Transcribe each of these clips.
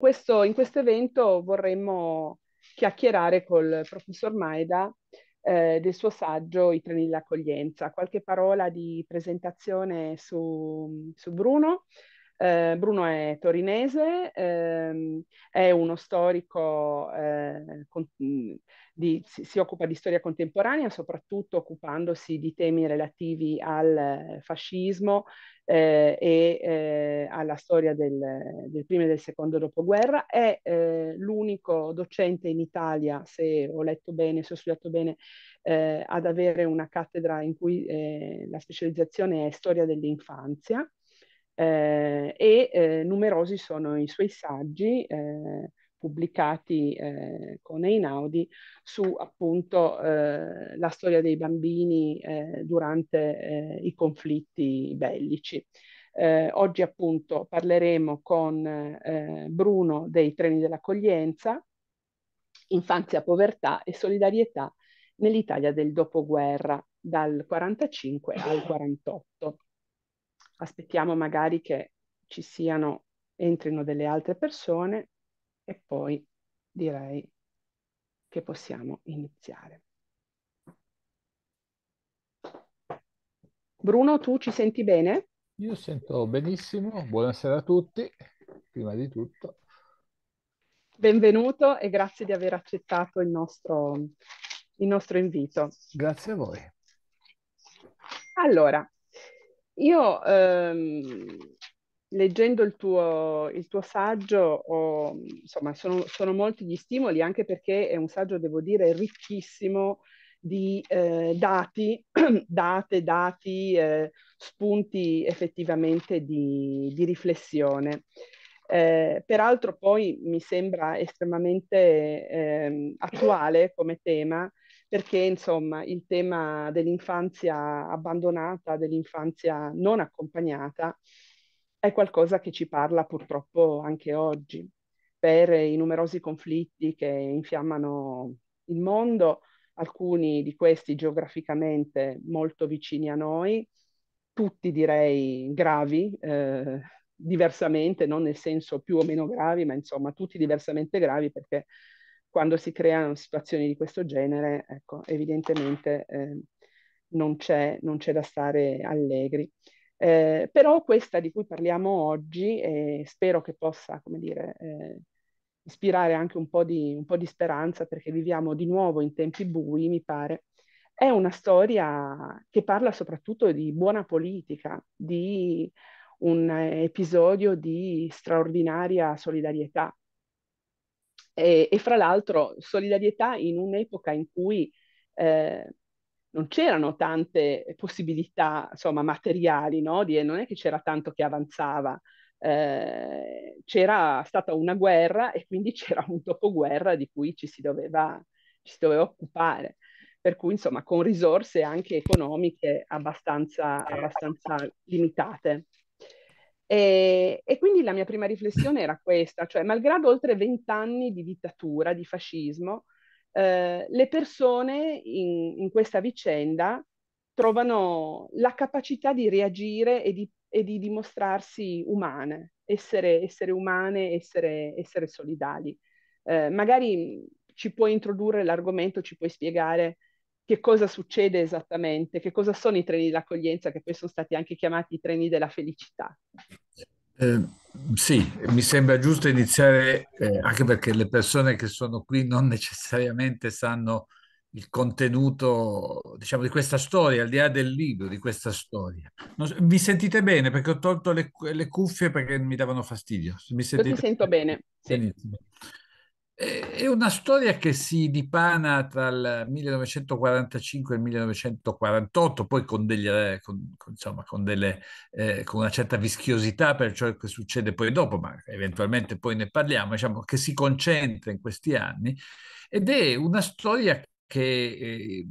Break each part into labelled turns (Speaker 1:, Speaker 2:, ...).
Speaker 1: Questo, in questo evento
Speaker 2: vorremmo chiacchierare col professor Maeda eh, del suo saggio I treni dell'accoglienza. Qualche parola di presentazione su, su Bruno, eh, Bruno è torinese, ehm, è uno storico, eh, con, di, si, si, occupa di storia contemporanea, soprattutto occupandosi di temi relativi al fascismo eh, e eh, alla storia del, del, primo e del secondo dopoguerra. È eh, l'unico docente in Italia, se ho letto bene, se ho studiato bene, eh, ad avere una cattedra in cui la specializzazione è storia dell'infanzia eh, e eh, numerosi sono i suoi saggi eh, pubblicati eh, con Einaudi su appunto eh, la storia dei bambini eh, durante i conflitti bellici. oggi appunto parleremo con Bruno dei treni dell'accoglienza, infanzia, povertà e solidarietà nell'Italia del dopoguerra dal 45 al 48 aspettiamo magari che ci siano, entrino delle altre persone e poi direi che possiamo iniziare. Bruno, tu ci senti bene?
Speaker 3: Io sento benissimo, buonasera a tutti, prima di tutto.
Speaker 2: Benvenuto e grazie di aver accettato il nostro, il nostro invito. Grazie a voi. Allora, io ehm, leggendo il tuo, il tuo saggio, ho, insomma, sono, sono, molti gli stimoli, anche perché è un saggio, devo dire, ricchissimo di eh, dati, date, dati, eh, spunti effettivamente di, di riflessione. Eh, peraltro poi mi sembra estremamente ehm, attuale come tema, perché insomma il tema dell'infanzia abbandonata, dell'infanzia non accompagnata, è qualcosa che ci parla purtroppo anche oggi, per i numerosi conflitti che infiammano il mondo, alcuni di questi geograficamente molto vicini a noi, tutti direi gravi, eh, diversamente, non nel senso più o meno gravi, ma insomma tutti diversamente gravi perché quando si creano situazioni di questo genere, ecco, evidentemente eh, non, c'è, non, c'è, da stare allegri. Eh, però questa di cui parliamo oggi, e spero che possa, come dire, eh, ispirare anche un po, di, un po' di speranza, perché viviamo di nuovo in tempi bui, mi pare, è una storia che parla soprattutto di buona politica, di un episodio di straordinaria solidarietà, e, e fra l'altro solidarietà in un'epoca in cui eh, non c'erano tante possibilità insomma, materiali, no? non è che c'era tanto che avanzava, eh, c'era stata una guerra e quindi c'era un dopoguerra di cui ci si doveva, ci si doveva occupare. Per cui, insomma, con risorse anche economiche abbastanza, abbastanza limitate. E, e, quindi la mia prima riflessione era questa, cioè malgrado oltre vent'anni di dittatura, di fascismo, eh, le persone in, in, questa vicenda trovano la capacità di reagire e di, e di dimostrarsi umane, essere, essere umane, essere, essere solidali. Eh, magari ci puoi introdurre l'argomento, ci puoi spiegare che cosa succede esattamente, che cosa sono i treni d'accoglienza che poi sono stati anche chiamati i treni della felicità.
Speaker 3: Eh, sì, mi sembra giusto iniziare eh, anche perché le persone che sono qui non necessariamente sanno il contenuto diciamo, di questa storia, al di là del libro, di questa storia. So, mi sentite bene perché ho tolto le, le, cuffie perché mi davano fastidio. Mi sentite... Io ti sento bene. Sì. È una storia che si dipana tra il 1945 e il 1948, poi con, degli, eh, con, insomma, con, delle, eh, con una certa vischiosità per ciò che succede poi dopo, ma eventualmente poi ne parliamo, diciamo, che si concentra in questi anni ed è una storia che, eh,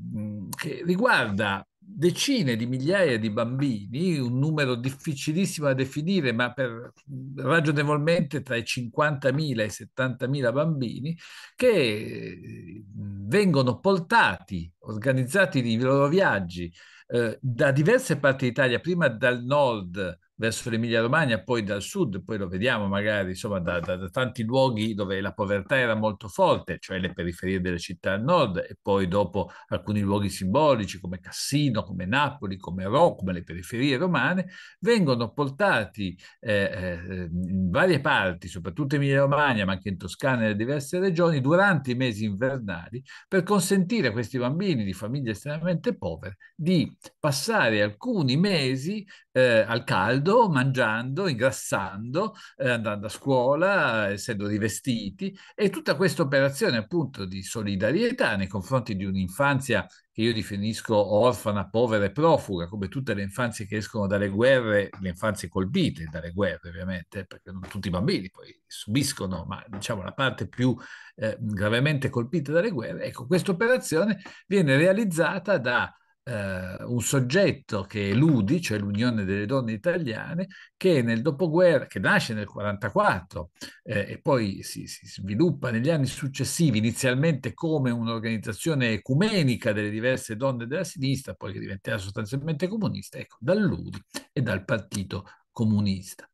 Speaker 3: che riguarda decine di migliaia di bambini, un numero difficilissimo da definire, ma per, ragionevolmente tra i 50.000 e i 70.000 bambini, che vengono portati, organizzati i loro viaggi eh, da diverse parti d'Italia, prima dal nord verso l'Emilia Romagna, poi dal sud, poi lo vediamo magari insomma da, da, da, tanti luoghi dove la povertà era molto forte, cioè le periferie delle città al nord e poi dopo alcuni luoghi simbolici come Cassino, come Napoli, come Rho, come le periferie romane, vengono portati eh, eh in varie parti, soprattutto in Emilia Romagna ma anche in Toscana e nelle diverse regioni, durante i mesi invernali per consentire a questi bambini di famiglie estremamente povere di passare alcuni mesi eh, al caldo crescendo, mangiando, ingrassando, eh, andando a scuola, essendo rivestiti e tutta questa operazione appunto di solidarietà nei confronti di un'infanzia che io definisco orfana, povera e profuga, come tutte le infanzie che escono dalle guerre, le infanzie colpite dalle guerre ovviamente, perché non tutti i bambini poi subiscono, ma diciamo la parte più eh, gravemente colpita dalle guerre, ecco, questa operazione viene realizzata da eh, un soggetto che è l'UDI, cioè l'Unione delle Donne Italiane, che nel dopoguerra, che nasce nel 1944 eh, e poi si, si, sviluppa negli anni successivi, inizialmente come un'organizzazione ecumenica delle diverse donne della sinistra, poi che diventerà sostanzialmente comunista, ecco, dall'UDI e dal Partito Comunista.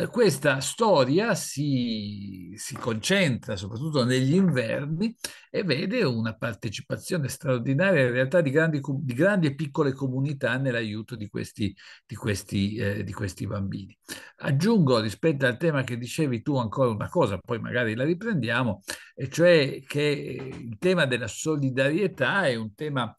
Speaker 3: Eh, questa storia si, si concentra soprattutto negli inverni e vede una partecipazione straordinaria in realtà di grandi, di grandi e piccole comunità nell'aiuto di questi, di, questi, eh, di questi bambini. Aggiungo rispetto al tema che dicevi tu ancora una cosa, poi magari la riprendiamo, e cioè che il tema della solidarietà è un tema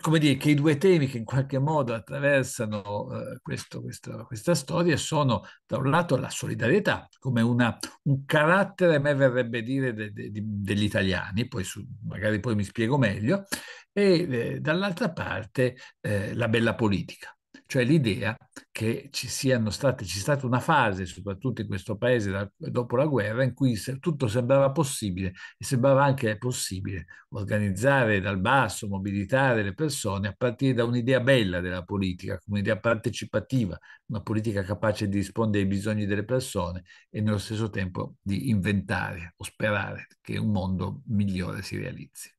Speaker 3: come dire, che i due temi che in qualche modo attraversano eh, questo, questo, questa storia sono da un lato la solidarietà come una, un carattere, a me verrebbe dire, de, de, de, degli italiani, poi su, magari poi mi spiego meglio, e eh, dall'altra parte eh, la bella politica cioè l'idea che ci, siano state, c'è stata una fase, soprattutto in questo paese da, dopo la guerra, in cui tutto sembrava possibile e sembrava anche possibile organizzare dal basso, mobilitare le persone a partire da un'idea bella della politica, un'idea partecipativa, una politica capace di rispondere ai bisogni delle persone e nello stesso tempo di inventare o sperare che un mondo migliore si realizzi.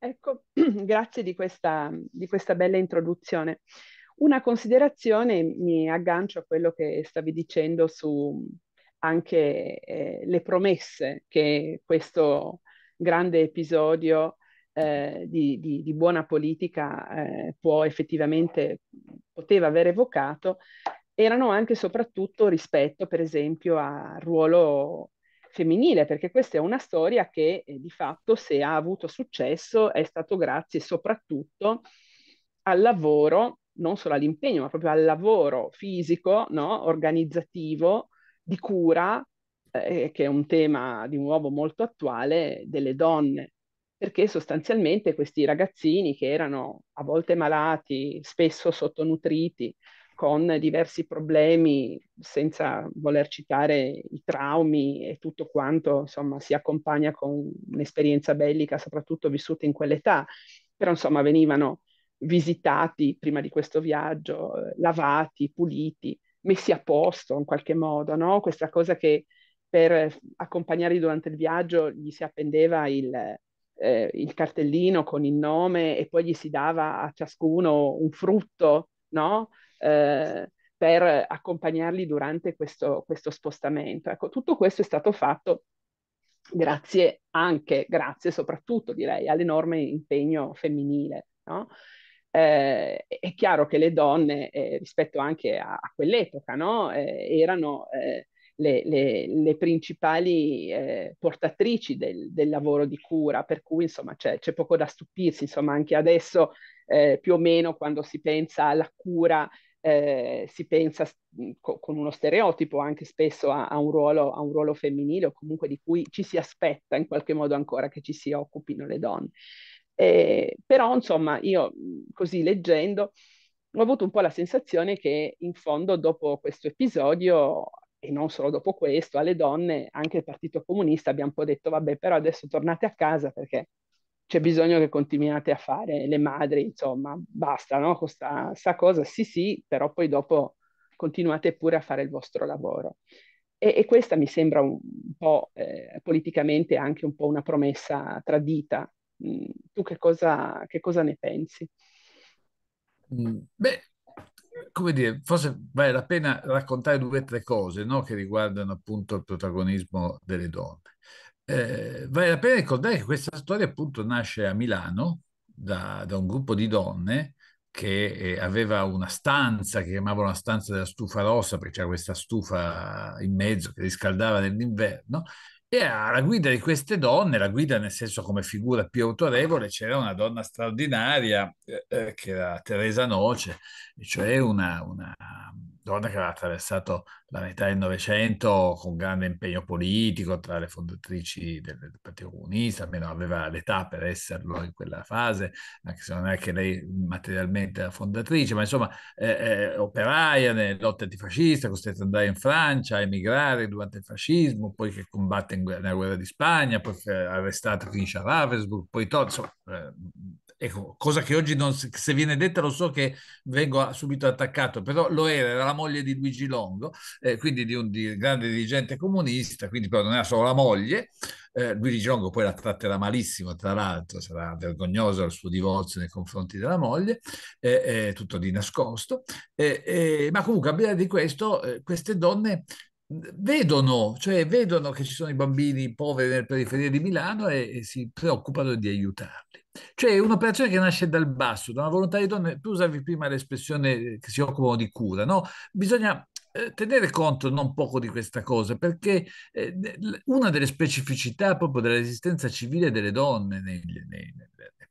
Speaker 2: Ecco, grazie di questa, di questa bella introduzione. Una considerazione, mi aggancio a quello che stavi dicendo su anche eh, le promesse che questo grande episodio eh, di, di, di, buona politica eh, può effettivamente, poteva aver evocato, erano anche e soprattutto rispetto per esempio al ruolo femminile, perché questa è una storia che eh, di fatto se ha avuto successo è stato grazie soprattutto al lavoro, non solo all'impegno, ma proprio al lavoro fisico, no? organizzativo, di cura, eh, eh che è un tema di nuovo molto attuale, delle donne. Perché sostanzialmente questi ragazzini che erano a volte malati, spesso sottonutriti, con diversi problemi, senza voler citare i traumi e tutto quanto, insomma, si accompagna con un'esperienza bellica, soprattutto vissuta in quell'età. Però, insomma, venivano visitati prima di questo viaggio, eh, lavati, puliti, messi a posto in qualche modo, no? Questa cosa che per accompagnarli durante il viaggio gli si appendeva il, eh, il cartellino con il nome e poi gli si dava a ciascuno un frutto, no? eh, per accompagnarli durante questo, questo spostamento. Ecco, tutto questo è stato fatto grazie anche, grazie soprattutto direi, all'enorme impegno femminile. No? Eh, è chiaro che le donne, eh, rispetto anche a, a quell'epoca, no? eh, erano eh, le, le, le, principali eh, portatrici del, del, lavoro di cura, per cui insomma c'è, poco da stupirsi, insomma anche adesso eh, più o meno quando si pensa alla cura eh, si pensa co- con uno stereotipo anche spesso a, a, un ruolo, a, un ruolo, femminile o comunque di cui ci si aspetta in qualche modo ancora che ci si occupino le donne. Eh, però insomma io così leggendo ho avuto un po' la sensazione che in fondo dopo questo episodio e non solo dopo questo, alle donne, anche il Partito Comunista abbiamo un po' detto, vabbè, però adesso tornate a casa perché c'è bisogno che continuate a fare le madri, insomma, basta, no? Questa sta cosa, sì sì, però poi dopo continuate pure a fare il vostro lavoro. E, e questa mi sembra un po' eh, politicamente anche un po' una promessa tradita. Mm, tu che cosa, che cosa, ne pensi? Mm, beh,
Speaker 3: come dire, forse vale la pena raccontare due o tre cose no? che riguardano appunto il protagonismo delle donne. Eh, vale la pena ricordare che questa storia appunto nasce a Milano da, da un gruppo di donne che eh, aveva una stanza che chiamavano la stanza della stufa rossa perché c'era questa stufa in mezzo che riscaldava nell'inverno e alla guida di queste donne, la guida nel senso come figura più autorevole, c'era una donna straordinaria eh, eh che era Teresa Noce, cioè una, una donna che aveva attraversato la metà del Novecento con grande impegno politico, tra le fondatrici del, del Partito Comunista, almeno aveva l'età per esserlo in quella fase, anche se non è che lei materialmente era fondatrice, ma insomma eh, eh, operaia nelle lotte antifasciste, costretta ad andare in Francia, a emigrare durante il fascismo, poi che combatte in, nella guerra di Spagna, poi arrestata finisce a Ravensburg, poi to- insomma, eh, ecco, cosa che oggi non, se viene detta lo so che vengo subito attaccato, però lo era, era la moglie di Luigi Longo, eh, quindi di un di, grande dirigente comunista, quindi però non era solo la moglie, eh, Luigi Longo poi la tratterà malissimo, tra l'altro sarà vergognoso il suo divorzio nei confronti della moglie, eh, tutto di nascosto, eh, eh, ma comunque a bere di questo, eh, queste donne vedono, cioè vedono che ci sono i bambini poveri nel periferia di Milano e, e si preoccupano di aiutarli. Cioè un'operazione che nasce dal basso, da una volontà di donne, tu usavi prima l'espressione eh, che si occupano di cura, no? Bisogna eh, tenere conto non poco di questa cosa, perché eh, una delle specificità proprio dell'esistenza civile delle donne nei, nei,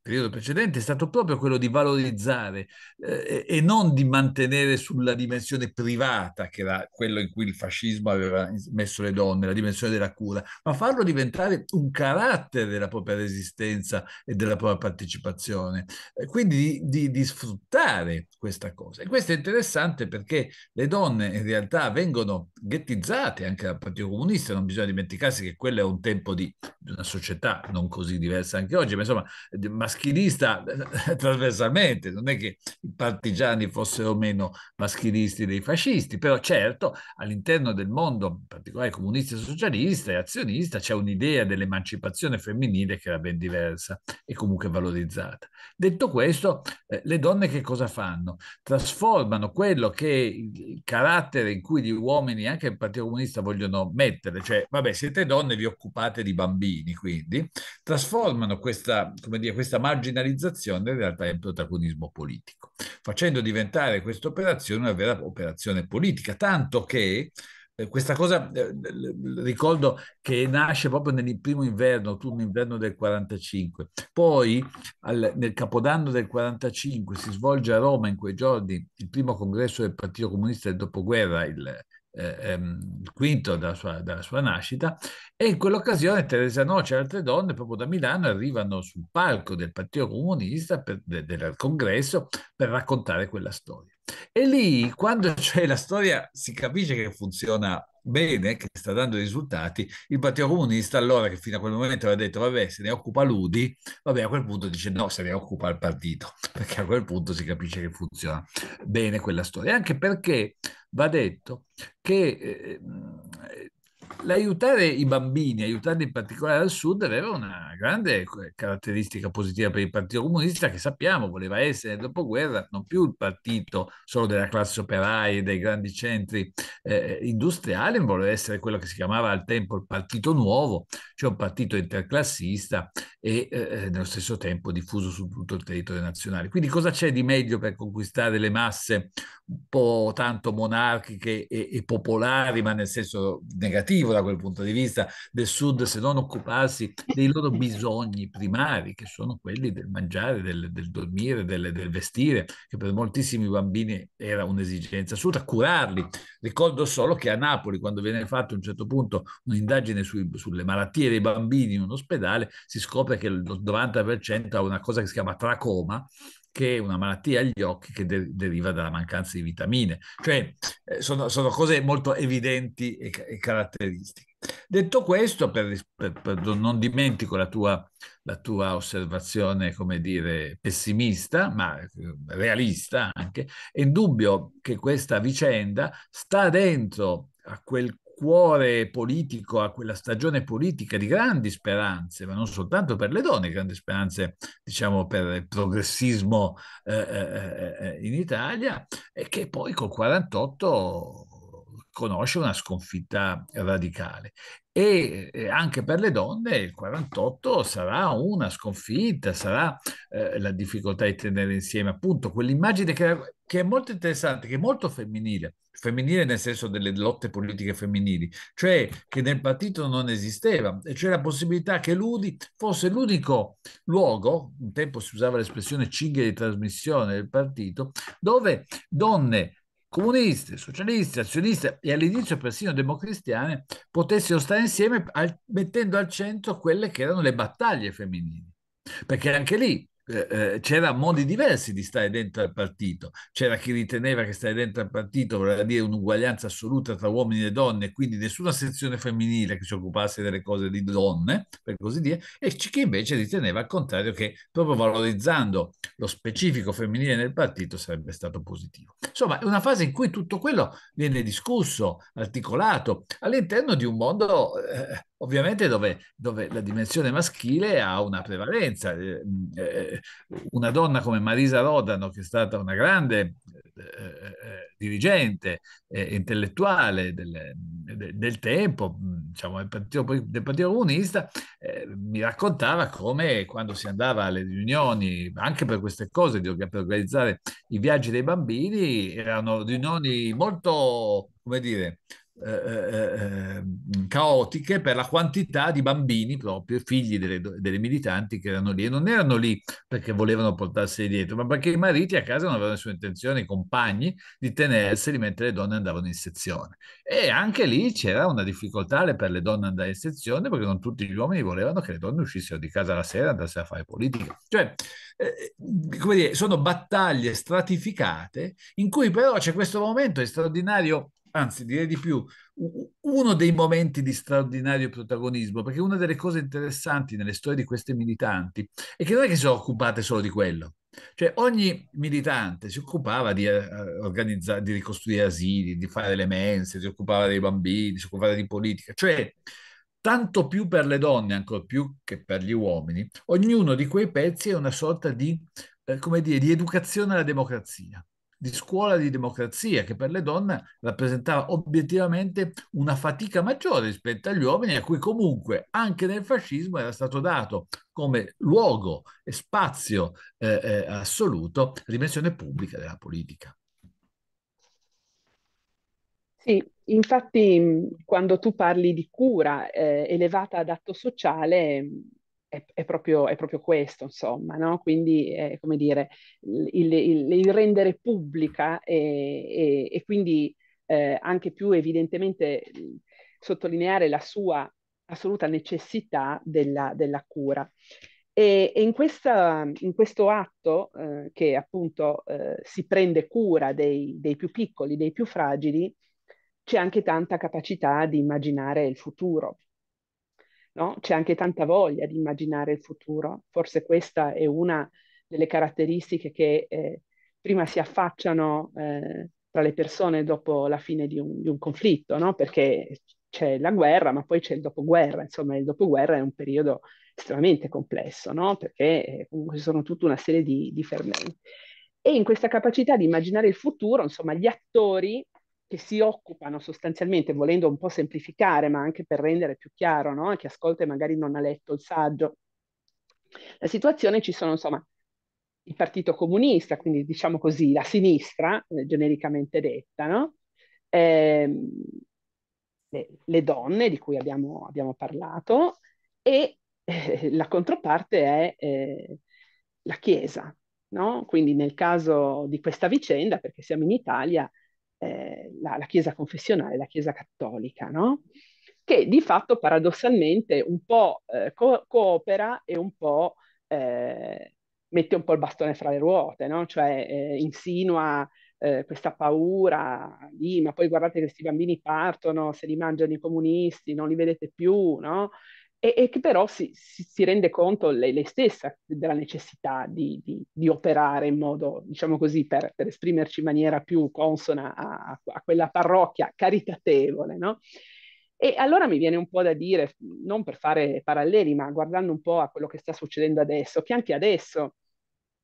Speaker 3: periodo precedente è stato proprio quello di valorizzare eh, e non di mantenere sulla dimensione privata, che era quello in cui il fascismo aveva messo le donne, la dimensione della cura, ma farlo diventare un carattere della propria resistenza e della propria partecipazione. Eh, quindi di, di, di, sfruttare questa cosa. E questo è interessante perché le donne in realtà vengono ghettizzate anche dal Partito Comunista, non bisogna dimenticarsi che quello è un tempo di, una società non così diversa anche oggi, ma insomma, maschile maschilista eh, trasversalmente, non è che i partigiani fossero meno maschilisti dei fascisti, però certo all'interno del mondo, in particolare comunista e socialista e azionista, c'è un'idea dell'emancipazione femminile che era ben diversa e comunque valorizzata. Detto questo, eh, le donne che cosa fanno? Trasformano quello che il carattere in cui gli uomini, anche il Partito Comunista, vogliono mettere, cioè vabbè siete donne, vi occupate di bambini, quindi trasformano questa, come dire, questa questa marginalizzazione in realtà è il protagonismo politico, facendo diventare questa operazione una vera operazione politica, tanto che eh, questa cosa eh, ricordo che nasce proprio nel primo inverno, turno inverno del 45. Poi al, nel capodanno del 45 si svolge a Roma in quei giorni il primo congresso del Partito Comunista del dopoguerra, il, eh, ehm, il quinto dalla sua, dalla sua, nascita, e in quell'occasione Teresa Noce e altre donne proprio da Milano arrivano sul palco del Partito Comunista per, de, del congresso per raccontare quella storia. E lì, quando c'è la storia, si capisce che funziona bene, che sta dando risultati, il Partito Comunista allora che fino a quel momento aveva detto vabbè se ne occupa l'Udi, vabbè a quel punto dice no se ne occupa il partito, perché a quel punto si capisce che funziona bene quella storia, anche perché va detto che eh, l'aiutare i bambini, aiutare in particolare al sud, aveva una grande eh, caratteristica positiva per il Partito Comunista che sappiamo voleva essere nel dopoguerra non più il partito solo della classe operaia e dei grandi centri eh, industriali, ma voleva essere quello che si chiamava al tempo il Partito Nuovo, cioè un partito interclassista e eh, eh, nello stesso tempo diffuso su tutto il territorio nazionale. Quindi cosa c'è di meglio per conquistare le masse un po' tanto monarchiche e, e popolari, ma nel senso negativo? positivo da quel punto di vista del sud se non occuparsi dei loro bisogni primari, che sono quelli del mangiare, del, del dormire, del, del, vestire, che per moltissimi bambini era un'esigenza assoluta, curarli. Ricordo solo che a Napoli, quando viene fatta a un certo punto un'indagine sui, sulle malattie dei bambini in un ospedale, si scopre che il 90% ha una cosa che si chiama tracoma, che una malattia agli occhi che de- deriva dalla mancanza di vitamine. Cioè eh, sono, sono, cose molto evidenti e, e caratteristiche. Detto questo, per, per, per, non dimentico la tua, la tua, osservazione, come dire, pessimista, ma eh, realista anche, è indubbio che questa vicenda sta dentro a quel cuore politico a quella stagione politica di grandi speranze, ma non soltanto per le donne, grandi speranze diciamo per il progressismo eh, eh, eh, eh in Italia, e che poi col 48 conosce una sconfitta radicale e eh, anche per le donne il 48 sarà una sconfitta, sarà eh, la difficoltà di tenere insieme appunto quell'immagine che, che, è molto interessante, che è molto femminile, femminile nel senso delle lotte politiche femminili, cioè che nel partito non esisteva e c'è la possibilità che l'UDI fosse l'unico luogo, un tempo si usava l'espressione cinghia di trasmissione del partito, dove donne comuniste, socialiste, azioniste e all'inizio persino democristiane potessero stare insieme al, mettendo al centro quelle che erano le battaglie femminili. Perché anche lì eh, eh, c'era modi diversi di stare dentro al partito. C'era chi riteneva che stare dentro al partito voleva dire un'uguaglianza assoluta tra uomini e donne, quindi nessuna sezione femminile che si occupasse delle cose di donne, per così dire, e chi invece riteneva al contrario che proprio valorizzando lo specifico femminile nel partito sarebbe stato positivo. Insomma, è una fase in cui tutto quello viene discusso, articolato all'interno di un mondo eh, ovviamente dove, dove, la dimensione maschile ha una prevalenza. Eh, eh, eh, una donna come Marisa Rodano, che è stata una grande eh, dirigente eh, intellettuale del, de, del tempo, diciamo, del, partito, del Partito Comunista, eh, mi raccontava come quando si andava alle riunioni, anche per queste cose, per organizzare i viaggi dei bambini, erano riunioni molto, come dire, eh, eh, eh, caotiche per la quantità di bambini proprio, figli delle, delle, militanti che erano lì e non erano lì perché volevano portarseli dietro, ma perché i mariti a casa non avevano nessuna intenzione, i compagni, di tenerseli mentre le donne andavano in sezione. E anche lì c'era una difficoltà per le donne andare in sezione perché non tutti gli uomini volevano che le donne uscissero di casa la sera e andassero a fare politica. Cioè, eh, eh come dire, sono battaglie stratificate in cui però c'è questo momento straordinario anzi direi di più, uno dei momenti di straordinario protagonismo, perché una delle cose interessanti nelle storie di queste militanti è che non è che si sono occupate solo di quello, cioè ogni militante si occupava di, uh, di ricostruire asili, di fare le mense, si occupava dei bambini, si occupava di politica, cioè tanto più per le donne, ancora più che per gli uomini, ognuno di quei pezzi è una sorta di, eh, come dire, di educazione alla democrazia di scuola di democrazia che per le donne rappresentava obiettivamente una fatica maggiore rispetto agli uomini a cui comunque anche nel fascismo era stato dato come luogo e spazio eh, eh, assoluto dimensione pubblica della politica.
Speaker 1: Sì,
Speaker 2: infatti quando tu parli di cura eh, elevata ad atto sociale è, è, proprio, è proprio, questo, insomma, no? Quindi, eh, come dire, il, il, il rendere pubblica e, e, e quindi eh, anche più evidentemente sottolineare la sua assoluta necessità della, della cura. E, e in, questa, in, questo atto eh, che appunto eh, si prende cura dei, dei, più piccoli, dei più fragili, c'è anche tanta capacità di immaginare il futuro no? c'è anche tanta voglia di immaginare il futuro. Forse questa è una delle caratteristiche che eh, prima si affacciano eh, tra le persone dopo la fine di un, di un conflitto, no? perché c'è la guerra, ma poi c'è il dopoguerra. Insomma, il dopoguerra è un periodo estremamente complesso, no? perché eh, comunque ci sono tutta una serie di, di fermenti. E in questa capacità di immaginare il futuro, insomma, gli attori che si occupano sostanzialmente, volendo un po' semplificare, ma anche per rendere più chiaro, no? chi ascolta e magari non ha letto il saggio, la situazione ci sono insomma il Partito Comunista, quindi diciamo così la sinistra, eh, genericamente detta, no? eh, le, le, donne di cui abbiamo, abbiamo parlato e eh, la controparte è eh, la Chiesa, no? Quindi nel caso di questa vicenda, perché siamo in Italia, eh, la, la, Chiesa confessionale, la Chiesa cattolica, no? che di fatto paradossalmente un po' eh, co- coopera e un po' eh, mette un po' il bastone fra le ruote, no? cioè eh, insinua eh, questa paura di ma poi guardate che questi bambini partono, se li mangiano i comunisti, non li vedete più, no? e, e che però si, si, si, rende conto lei, lei stessa della necessità di, di, di, operare in modo, diciamo così, per, per esprimerci in maniera più consona a, a quella parrocchia caritatevole, no? E allora mi viene un po' da dire, non per fare paralleli, ma guardando un po' a quello che sta succedendo adesso, che anche adesso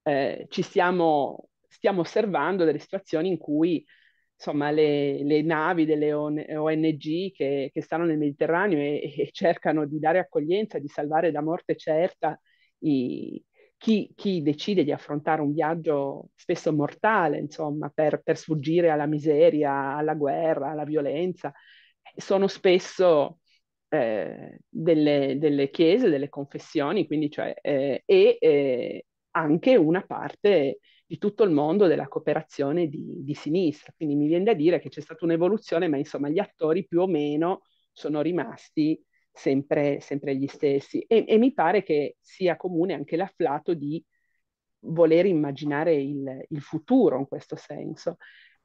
Speaker 2: eh, ci stiamo, stiamo osservando delle situazioni in cui insomma, le, le, navi delle ONG che, che stanno nel Mediterraneo e, e, cercano di dare accoglienza, di salvare da morte certa i, chi, chi, decide di affrontare un viaggio spesso mortale, insomma, per, per, sfuggire alla miseria, alla guerra, alla violenza. Eh, sono spesso eh, delle, delle, chiese, delle confessioni, quindi cioè, eh, e eh, anche una parte di tutto il mondo della cooperazione di, di sinistra. Quindi mi viene da dire che c'è stata un'evoluzione, ma insomma gli attori più o meno sono rimasti sempre, sempre gli stessi. E, e, mi pare che sia comune anche l'afflato di voler immaginare il, il futuro in questo senso.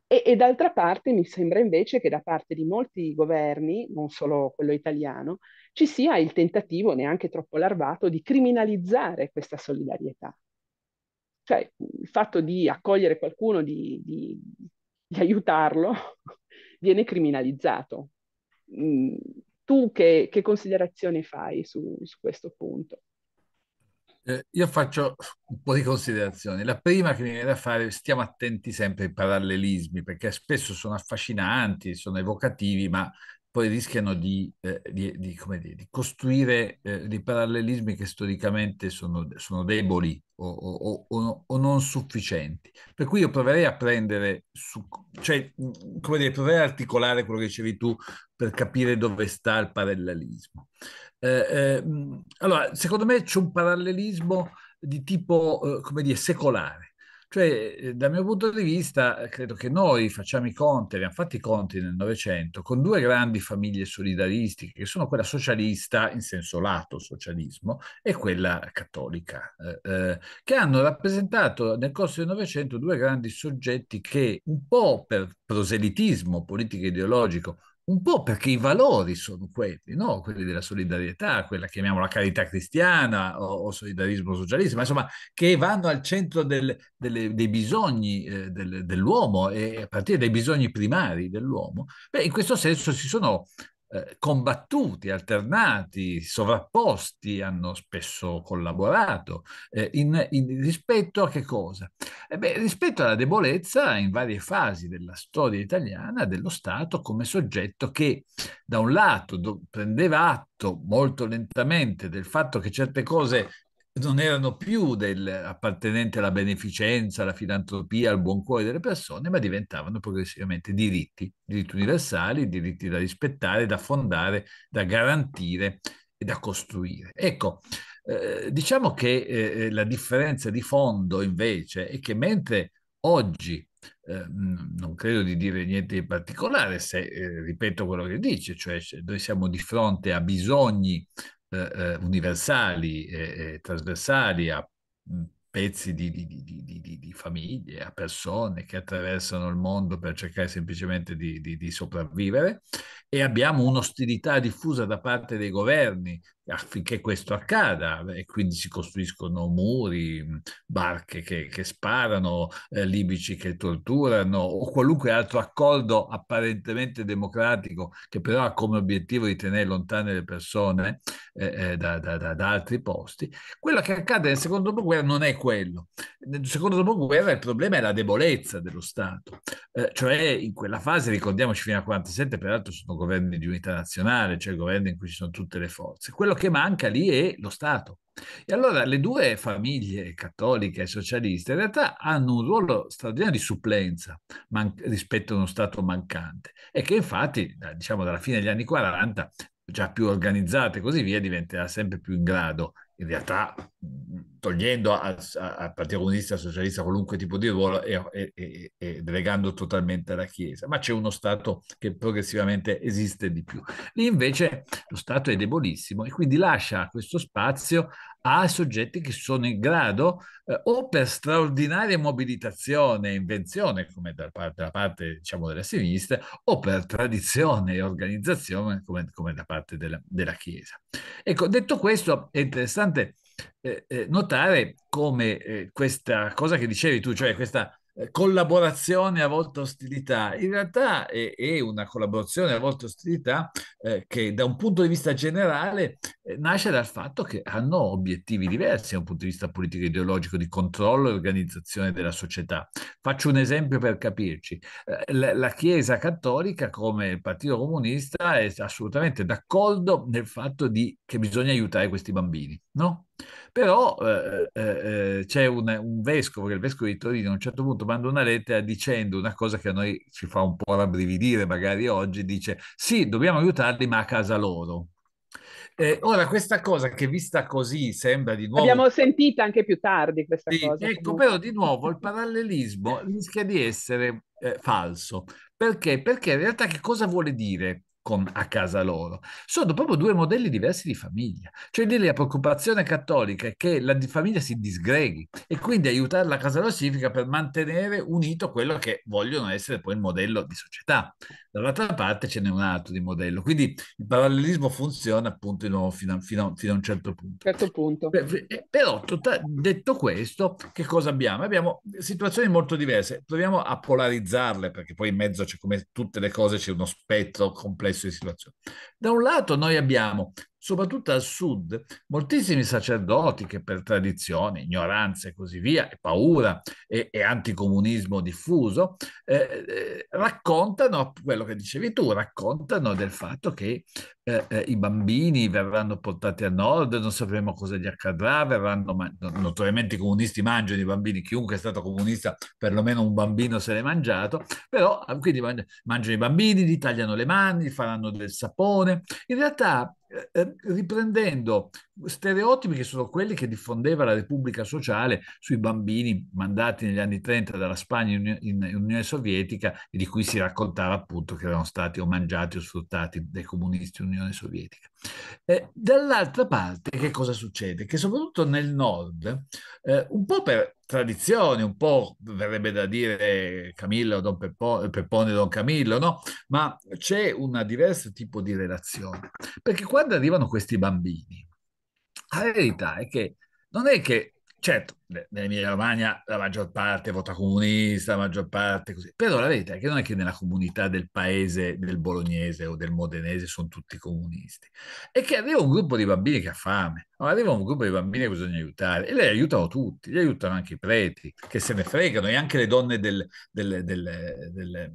Speaker 2: E, e, d'altra parte mi sembra invece che da parte di molti governi, non solo quello italiano, ci sia il tentativo, neanche troppo larvato, di criminalizzare questa solidarietà. Cioè, il fatto di accogliere qualcuno, di, di, di aiutarlo, viene criminalizzato. Mm, tu che, che considerazione fai su, su questo punto?
Speaker 3: Eh, io faccio un po' di considerazioni. La prima che mi viene da fare, stiamo attenti sempre ai parallelismi, perché spesso sono affascinanti, sono evocativi, ma poi rischiano di, eh, di, di, dire, di costruire eh, dei parallelismi che storicamente sono, sono deboli o, o, o, o, non sufficienti. Per cui io proverei a prendere, su, cioè, come dire, proverei a articolare quello che dicevi tu per capire dove sta il parallelismo. Eh, eh allora, secondo me c'è un parallelismo di tipo, eh, come dire, secolare cioè, eh, dal mio punto di vista, eh, credo che noi facciamo i conti, abbiamo fatto i conti nel Novecento, con due grandi famiglie solidaristiche, che sono quella socialista, in senso lato socialismo, e quella cattolica, eh, eh che hanno rappresentato nel corso del Novecento due grandi soggetti che, un po' per proselitismo politico ideologico, un po' perché i valori sono quelli, no? quelli della solidarietà, quella chiamiamola carità cristiana o, o solidarismo socialista, ma insomma che vanno al centro del, delle, dei bisogni eh, del, dell'uomo e a partire dai bisogni primari dell'uomo. Beh, in questo senso si sono eh, combattuti, alternati, sovrapposti, hanno spesso collaborato eh, in, in, rispetto a che cosa? Eh beh, rispetto alla debolezza in varie fasi della storia italiana dello Stato come soggetto che da un lato do, prendeva atto molto lentamente del fatto che certe cose non erano più del, appartenenti alla beneficenza, alla filantropia, al buon cuore delle persone, ma diventavano progressivamente diritti, diritti universali, diritti da rispettare, da fondare, da garantire e da costruire. Ecco, eh, diciamo che eh, la differenza di fondo invece è che mentre oggi eh, non credo di dire niente di particolare se eh, ripeto quello che dice, cioè noi siamo di fronte a bisogni eh, eh, universali, eh, trasversali a pezzi di, di, di, di, famiglie, a persone che attraversano il mondo per cercare semplicemente di, sopravvivere e abbiamo un'ostilità diffusa da parte dei governi affinché questo accada e quindi si costruiscono muri, barche che, che sparano, eh, libici che torturano o qualunque altro accordo apparentemente democratico che però ha come obiettivo di tenere lontane le persone eh, eh, da, da, da, da, altri posti. Quello che accade nel secondo dopoguerra non è quello. Nel secondo dopoguerra il problema è la debolezza dello Stato, eh, cioè in quella fase, ricordiamoci fino al 47, peraltro sono governi di unità nazionale, cioè governi in cui ci sono tutte le forze. Quello che manca lì è lo Stato. E allora le due famiglie cattoliche e socialiste in realtà hanno un ruolo straordinario di supplenza man- rispetto a uno Stato mancante e che infatti, diciamo, dalla fine degli anni 40 già più organizzate e così via, diventerà sempre più in grado in realtà togliendo al Partito Comunista Socialista qualunque tipo di ruolo e, e, e, delegando totalmente alla Chiesa, ma c'è uno Stato che progressivamente esiste di più. Lì invece lo Stato è debolissimo e quindi lascia questo spazio a soggetti che sono in grado eh, o per straordinaria mobilitazione e invenzione, come da parte, da parte diciamo, della sinistra, o per tradizione e organizzazione, come, come da parte della, della, Chiesa. Ecco, detto questo, è interessante eh, eh notare come eh, questa cosa che dicevi tu, cioè questa eh, collaborazione a volte ostilità. In realtà è, è una collaborazione a volte ostilità eh, che da un punto di vista generale eh, nasce dal fatto che hanno obiettivi diversi da un punto di vista politico ideologico di controllo e organizzazione della società. Faccio un esempio per capirci. Eh, la, la, Chiesa cattolica come partito comunista è assolutamente d'accordo nel fatto di, che bisogna aiutare questi bambini, no? Però eh, eh, eh, c'è un, un, vescovo, che è il vescovo di Torino, a un certo punto manda una lettera dicendo una cosa che a noi ci fa un po' rabbrividire magari oggi, dice sì, dobbiamo aiutarli ma a casa loro. Eh, ora, questa cosa che vista così sembra di nuovo. Abbiamo
Speaker 2: sentita anche più tardi questa sì, cosa. Ecco, comunque. però di nuovo il
Speaker 3: parallelismo rischia di essere eh, falso. Perché? Perché in realtà che cosa vuole dire? con, a casa loro. Sono proprio due modelli diversi di famiglia. Cioè lì la preoccupazione cattolica è che la famiglia si disgreghi e quindi aiutarla a casa loro significa per mantenere unito quello che vogliono essere poi il modello di società dall'altra parte ce n'è un altro di modello. Quindi il parallelismo funziona appunto fino a, fino a, fino a un certo punto. Certo punto. Eh, però tutta, detto questo, che cosa abbiamo? Abbiamo situazioni molto diverse, proviamo a polarizzarle perché poi in mezzo c'è come tutte le cose c'è uno spettro complesso di situazioni. Da un lato noi abbiamo soprattutto al sud, moltissimi sacerdoti che per tradizione, ignoranza e così via, e paura e, e anticomunismo diffuso, eh, eh raccontano quello che dicevi tu, raccontano del fatto che eh, eh i bambini verranno portati a nord, non sapremo cosa gli accadrà, verranno, man- notoriamente i comunisti mangiano i bambini, chiunque è stato comunista, perlomeno un bambino se l'è mangiato, però ah, quindi mangiano i bambini, gli tagliano le mani, gli faranno del sapone. In realtà eh, eh, riprendendo stereotipi che sono quelli che diffondeva la Repubblica Sociale sui bambini mandati negli anni 30 dalla Spagna in, Unione Sovietica e di cui si raccontava appunto che erano stati o mangiati o sfruttati dai comunisti in Unione Sovietica. Eh, dall'altra parte che cosa succede? Che soprattutto nel nord, eh, un po' per tradizione, un po' verrebbe da dire Camillo, o Don Peppone, Peppone, Don Camillo, no? Ma c'è un diverso tipo di relazione, perché quando arrivano questi bambini, la verità è che non è che, certo, nell'Emilia Romagna la maggior parte vota comunista, la maggior parte così, però la verità è che non è che nella comunità del paese del bolognese o del modenese sono tutti comunisti, è che arriva un gruppo di bambini che ha fame, arriva un gruppo di bambini che bisogna aiutare e li aiutano tutti, li aiutano anche i preti che se ne fregano e anche le donne del, del, del, del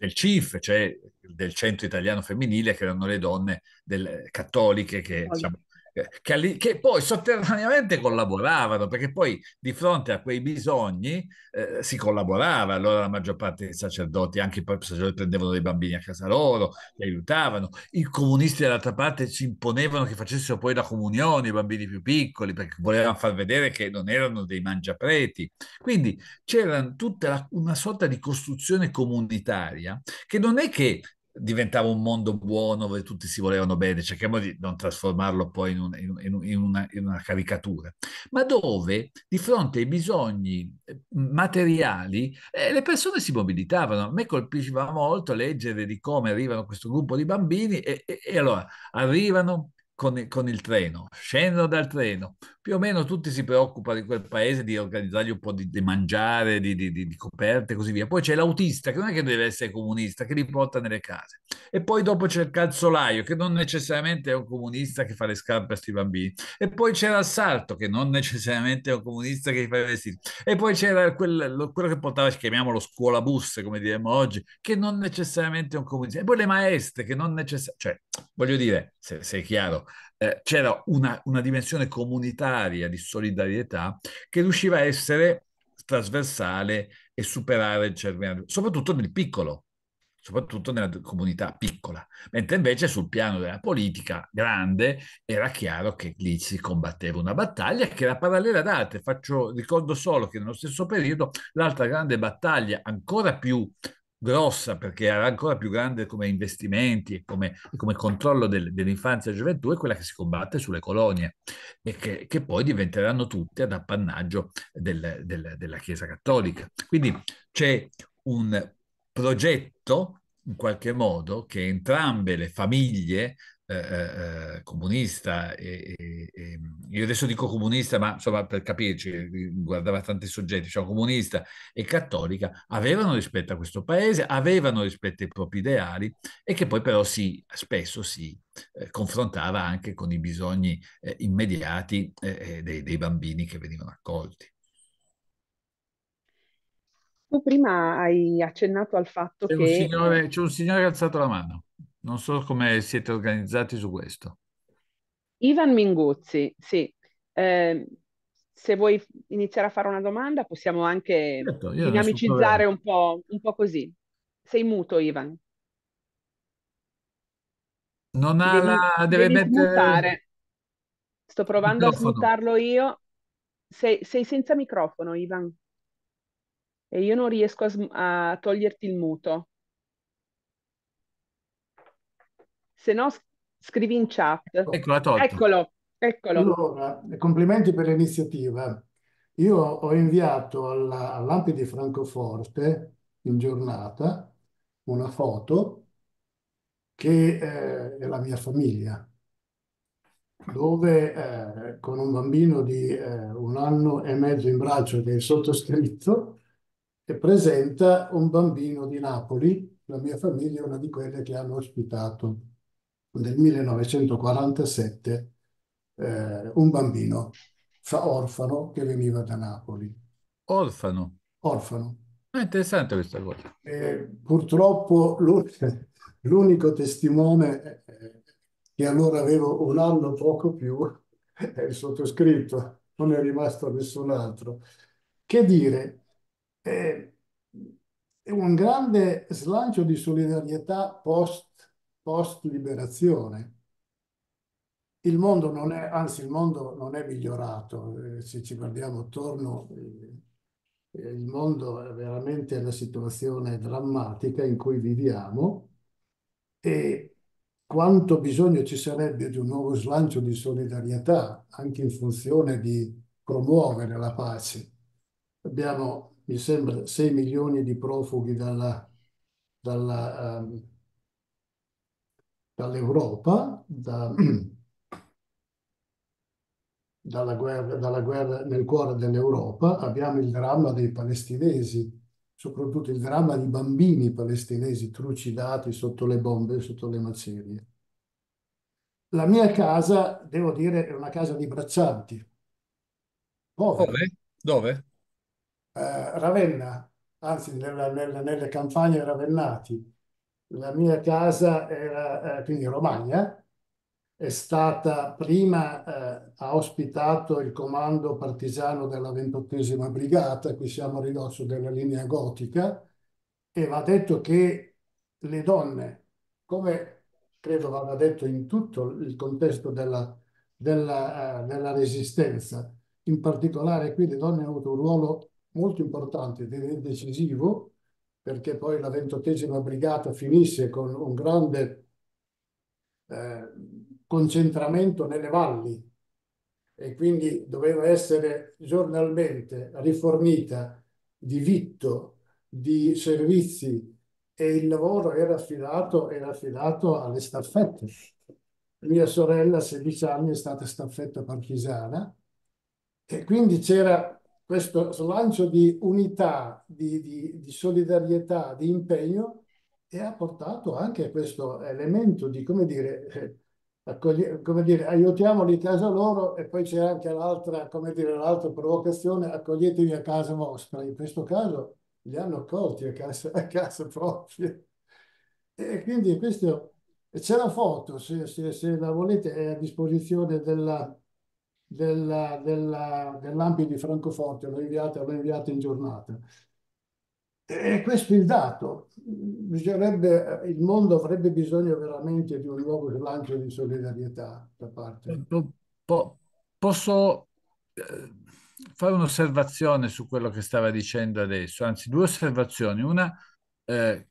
Speaker 3: del CIF, cioè del centro italiano femminile, che erano le donne del, cattoliche che diciamo, eh, che, che, poi sotterraneamente collaboravano, perché poi di fronte a quei bisogni eh, si collaborava, allora la maggior parte dei sacerdoti, anche i sacerdoti prendevano dei bambini a casa loro, li aiutavano, i comunisti dall'altra parte ci imponevano che facessero poi la comunione i bambini più piccoli, perché volevano far vedere che non erano dei mangiapreti. Quindi c'era tutta la, una sorta di costruzione comunitaria che non è che diventava un mondo buono dove tutti si volevano bene, cerchiamo di non trasformarlo poi in, un, in, un, in, una, in una, caricatura, ma dove di fronte ai bisogni eh, materiali eh, le persone si mobilitavano. A me colpiva molto leggere di come arrivano questo gruppo di bambini e, e, e allora arrivano, con, con, il treno, scendono dal treno, più o meno tutti si preoccupano di quel paese, di organizzargli un po' di, di mangiare, di, di, di, coperte e così via. Poi c'è l'autista, che non è che deve essere comunista, che li porta nelle case. E poi dopo c'è il calzolaio, che non necessariamente è un comunista che fa le scarpe a questi bambini. E poi c'è l'assalto, che non necessariamente è un comunista che fa i vestiti. E poi c'era quel, quello che portava, chiamiamolo scuola scuolabus, come diremmo oggi, che non necessariamente è un comunista. E poi le maestre, che non necessariamente... Cioè, voglio dire, se, se è chiaro, eh, c'era una, una dimensione comunitaria di solidarietà che riusciva a essere trasversale e superare il cervello, soprattutto nel piccolo, soprattutto nella comunità piccola, mentre invece sul piano della politica grande era chiaro che lì si combatteva una battaglia che era parallela ad altre. Faccio, ricordo solo che nello stesso periodo l'altra grande battaglia, ancora più grossa perché era ancora più grande come investimenti e come, come, controllo del, dell'infanzia e gioventù è quella che si combatte sulle colonie e che, che poi diventeranno tutte ad appannaggio del, del, della Chiesa Cattolica. Quindi c'è un progetto in qualche modo che entrambe le famiglie eh, eh, eh, comunista, e, e, mm, io adesso dico comunista, ma insomma per capirci, guardava tanti soggetti, cioè comunista e cattolica, avevano rispetto a questo paese, avevano rispetto ai propri ideali e che poi però si, spesso si eh, confrontava anche con i bisogni eh, immediati eh, dei, dei bambini che venivano accolti.
Speaker 2: Tu prima hai accennato al fatto c'è che... Un signore,
Speaker 3: c'è un signore che ha alzato la mano. Non so come siete organizzati su questo.
Speaker 2: Ivan Minguzzi, sì. Eh, se vuoi iniziare a fare una domanda possiamo anche certo, dinamicizzare un po', un po' così. Sei muto, Ivan.
Speaker 3: Non ha devi, la... deve devi mettere... Smutare.
Speaker 2: Sto provando a smutarlo io. Sei, sei, senza microfono, Ivan. E io non riesco a, a toglierti il muto. se no scrivi in chat. Ecco, ecco Eccolo, eccolo. Allora, eh,
Speaker 4: complimenti per l'iniziativa. Io ho inviato all'Ampi di Francoforte in giornata una foto che eh, è la mia famiglia, dove eh, con un bambino di eh, un anno e mezzo in braccio che è sottoscritto, e presenta un bambino di Napoli, la mia famiglia è una di quelle che hanno ospitato del 1947 eh, un bambino orfano che veniva da Napoli.
Speaker 3: Orfano? Orfano. È ah, interessante questa cosa. E
Speaker 4: purtroppo l'unico testimone eh, che allora avevo un anno poco più è il sottoscritto, non è rimasto nessun altro. Che dire, eh, è un grande slancio di solidarietà post post-liberazione. Il mondo non è, anzi il mondo non è migliorato, eh, se ci guardiamo attorno eh, eh, il mondo è veramente la situazione drammatica in cui viviamo e quanto bisogno ci sarebbe di un nuovo slancio di solidarietà anche in funzione di promuovere la pace. Abbiamo, mi sembra, 6 milioni di profughi dalla, dalla um, dall'Europa, da, dalla, guerra, dalla guerra nel cuore dell'Europa, abbiamo il dramma dei palestinesi, soprattutto il dramma di bambini palestinesi trucidati sotto le bombe, sotto le macerie. La mia casa, devo dire, è una casa di braccianti. Povera. Dove? Dove? Eh, Ravenna, anzi nella, nella, nelle campagne ravennati. La mia casa era eh, quindi Romagna, è stata prima, eh, ha ospitato il comando partigiano della 28esima Brigata, qui siamo a ridosso della linea gotica, e va detto che le donne, come credo vada detto in tutto il contesto della, della, eh, della resistenza, in particolare qui le donne hanno avuto un ruolo molto importante, decisivo, perché poi la ventottesima brigata finisce con un grande eh, concentramento nelle valli e quindi doveva essere giornalmente rifornita di vitto, di servizi e il lavoro era affidato, era affidato alle staffette. Mia sorella a 16 anni è stata staffetta partigiana e quindi c'era questo slancio di unità, di, di, di solidarietà, di impegno e ha portato anche a questo elemento di, come dire, eh, accogli- come dire aiutiamoli a casa loro e poi c'è anche l'altra, come dire, l'altra provocazione, accoglietevi a casa vostra. In questo caso li hanno accolti a casa, a casa propria. E quindi questo, c'è la foto, se, se, se la volete, è a disposizione della del, del, dell'ampio di Francoforte, l'ho inviata, l'ho inviata in giornata. E questo è il dato. Bisognerebbe, il mondo avrebbe bisogno veramente di un nuovo slancio di solidarietà da parte. Eh, po, po,
Speaker 3: posso eh, fare un'osservazione su quello che stava dicendo adesso, anzi due osservazioni. Una, eh,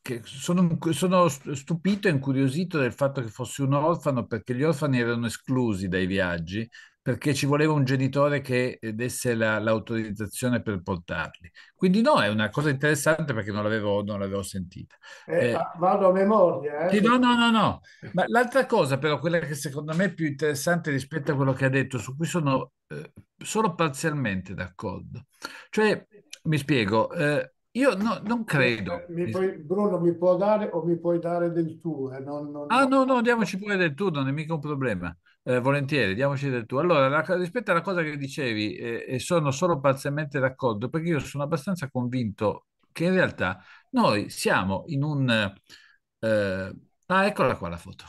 Speaker 3: che sono, sono stupito e incuriosito del fatto che fossi un orfano perché gli orfani erano esclusi dai viaggi perché ci voleva un genitore che eh, desse la, l'autorizzazione per portarli. Quindi no, è una cosa interessante perché non l'avevo, non l'avevo sentita.
Speaker 4: Eh, eh, vado a memoria. Eh. Sì, no, no, no,
Speaker 3: no. Ma l'altra cosa però, quella che secondo me è più interessante rispetto a quello che ha detto, su cui sono eh, solo parzialmente d'accordo. Cioè, mi spiego, eh, io no, non credo. Mi puoi,
Speaker 4: Bruno, mi può dare o mi puoi dare del tuo? Non, non... Ah
Speaker 3: no, no, diamoci pure del tuo, non è mica un problema. Eh, volentieri, diamoci del tu. Allora, la, rispetto alla cosa che dicevi, eh, e sono solo parzialmente d'accordo, perché io sono abbastanza convinto che in realtà noi siamo in un... Eh, ah, eccola qua la foto.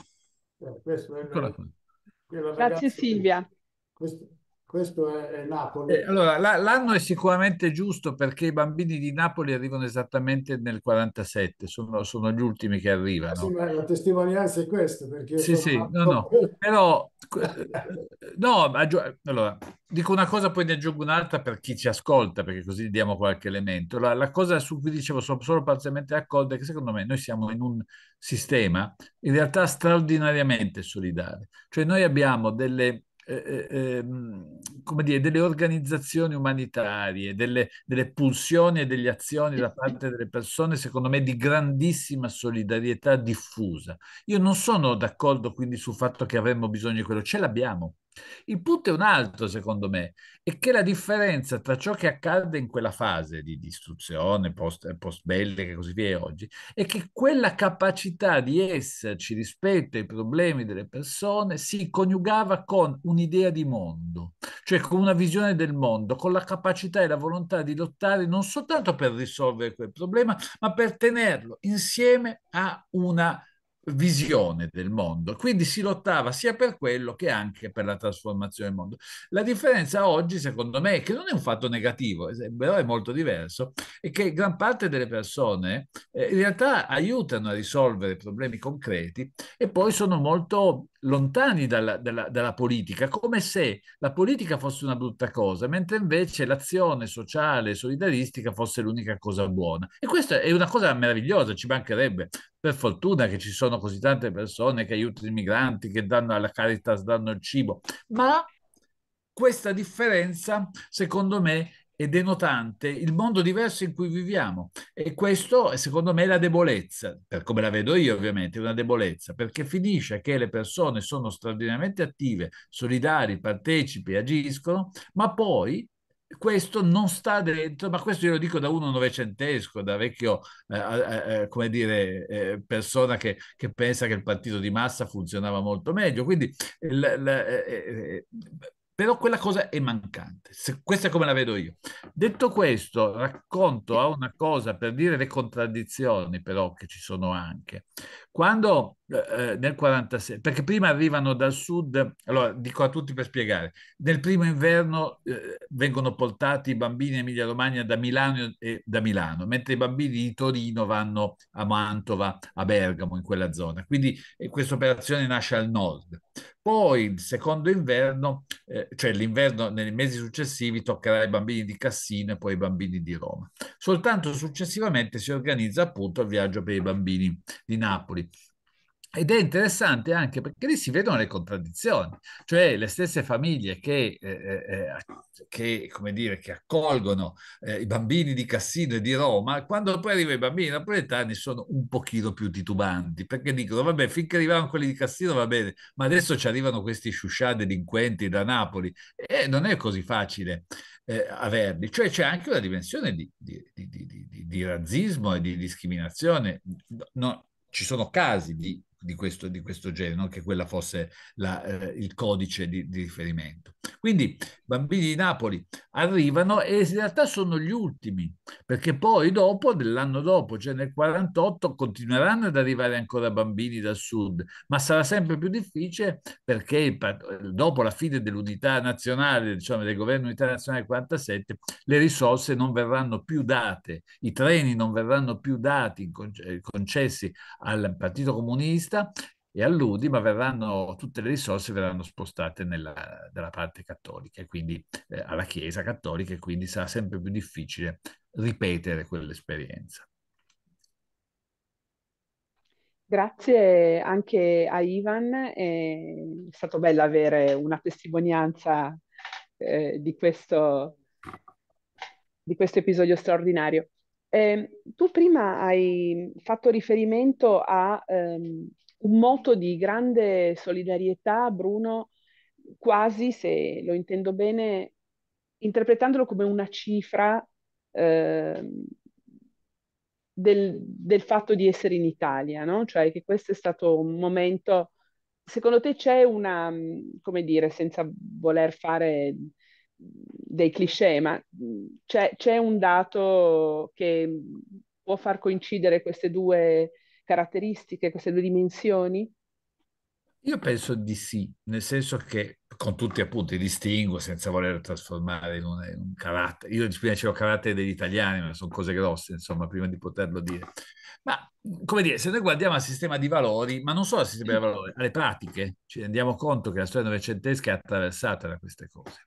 Speaker 2: Eh, eccola qua. Grazie Silvia.
Speaker 4: Questo, questo è Napoli. Eh,
Speaker 3: allora, la, l'anno è sicuramente giusto perché i bambini di Napoli arrivano esattamente nel 47, sono, sono gli ultimi che arrivano.
Speaker 4: Sì, ma la testimonianza è questa. Perché sì, sì, no, no. Però,
Speaker 3: no, allora, dico una cosa, poi ne aggiungo un'altra per chi ci ascolta, perché così diamo qualche elemento. La, la cosa su cui dicevo sono solo parzialmente d'accordo è che secondo me noi siamo in un sistema in realtà straordinariamente solidale. Cioè noi abbiamo delle eh, eh, ehm, come dire, delle organizzazioni umanitarie, delle, delle pulsioni e delle azioni da parte delle persone, secondo me, di grandissima solidarietà diffusa. Io non sono d'accordo quindi sul fatto che avremmo bisogno di quello, ce l'abbiamo. Il punto è un altro, secondo me, è che la differenza tra ciò che accadde in quella fase di distruzione, post, bellica e così via oggi, è che quella capacità di esserci rispetto ai problemi delle persone si coniugava con un'idea di mondo, cioè con una visione del mondo, con la capacità e la volontà di lottare non soltanto per risolvere quel problema, ma per tenerlo insieme a una visione del mondo. Quindi si lottava sia per quello che anche per la trasformazione del mondo. La differenza oggi, secondo me, che non è un fatto negativo, eh, però è molto diverso, è che gran parte delle persone eh, in realtà aiutano a risolvere problemi concreti e poi sono molto lontani dalla, dalla, dalla, politica, come se la politica fosse una brutta cosa, mentre invece l'azione sociale e solidaristica fosse l'unica cosa buona. E questa è una cosa meravigliosa, ci mancherebbe. Per fortuna che ci sono così tante persone che aiutano i migranti, che danno alla Caritas, danno il cibo, ma questa differenza, secondo me, è denotante il mondo diverso in cui viviamo e questo è secondo me la debolezza, per come la vedo io ovviamente, una debolezza, perché finisce che le persone sono straordinariamente attive, solidari, partecipi, agiscono, ma poi questo non sta dentro, ma questo io lo dico da uno novecentesco, da vecchio, eh, eh, eh, eh come dire, eh, persona che, che, pensa che il partito di massa funzionava molto meglio. Quindi il, il, eh, però quella cosa è mancante, Se, questa è come la vedo io. Detto questo, racconto a una cosa per dire le contraddizioni però che ci sono anche. Quando eh, eh nel 46, perché prima arrivano dal sud, allora dico a tutti per spiegare, nel primo inverno eh, vengono portati i bambini Emilia Romagna da Milano, e, da Milano, mentre i bambini di Torino vanno a Mantova, a Bergamo, in quella zona. Quindi eh, questa operazione nasce al nord. Poi il secondo inverno, eh, cioè l'inverno nei mesi successivi, toccherà ai bambini di Cassino e poi ai bambini di Roma. Soltanto successivamente si organizza appunto il viaggio per i bambini di Napoli. Ed è interessante anche perché lì si vedono le contraddizioni, cioè le stesse famiglie che, eh, eh, eh che, dire, che accolgono eh, i bambini di Cassino e di Roma, quando poi arrivano i bambini napoletani sono un pochino più titubanti, perché dicono, vabbè, finché arrivavano quelli di Cassino va bene, ma adesso ci arrivano questi sciuscià delinquenti da Napoli e non è così facile eh, averli. Cioè c'è anche una dimensione di, di, di, di razzismo e di discriminazione. No, ci sono casi di di questo, di questo genere, non che quella fosse la, eh, il codice di, di riferimento. Quindi i bambini di Napoli arrivano e in realtà sono gli ultimi, perché poi dopo, dell'anno dopo, cioè nel 48, continueranno ad arrivare ancora bambini dal sud, ma sarà sempre più difficile perché dopo la fine dell'unità nazionale, diciamo del governo unità nazionale 47, le risorse non verranno più date, i treni non verranno più dati, concessi al Partito Comunista, questa e all'Udi, ma verranno, tutte le risorse verranno spostate nella, nella parte cattolica, e quindi eh, alla Chiesa cattolica, e quindi sarà sempre più difficile ripetere quell'esperienza.
Speaker 2: Grazie anche a Ivan, è stato bello avere una testimonianza eh, di, questo, di questo episodio straordinario. Eh, tu prima hai fatto riferimento a ehm, un moto di grande solidarietà, Bruno, quasi, se lo intendo bene, interpretandolo come una cifra eh, del, del, fatto di essere in Italia, no? Cioè che questo è stato un momento... Secondo te c'è una, come dire, senza voler fare dei cliché, ma c'è, c'è un dato che può far coincidere queste due caratteristiche, queste due dimensioni?
Speaker 3: Io penso di sì, nel senso che con tutti appunto i distinguo senza voler trasformare in un, in un carattere. Io prima dicevo carattere degli italiani, ma sono cose grosse, insomma, prima di poterlo dire. Ma come dire, se noi guardiamo al sistema di valori, ma non solo al sistema di valori, alle pratiche, ci rendiamo conto che la storia novecentesca è attraversata da queste cose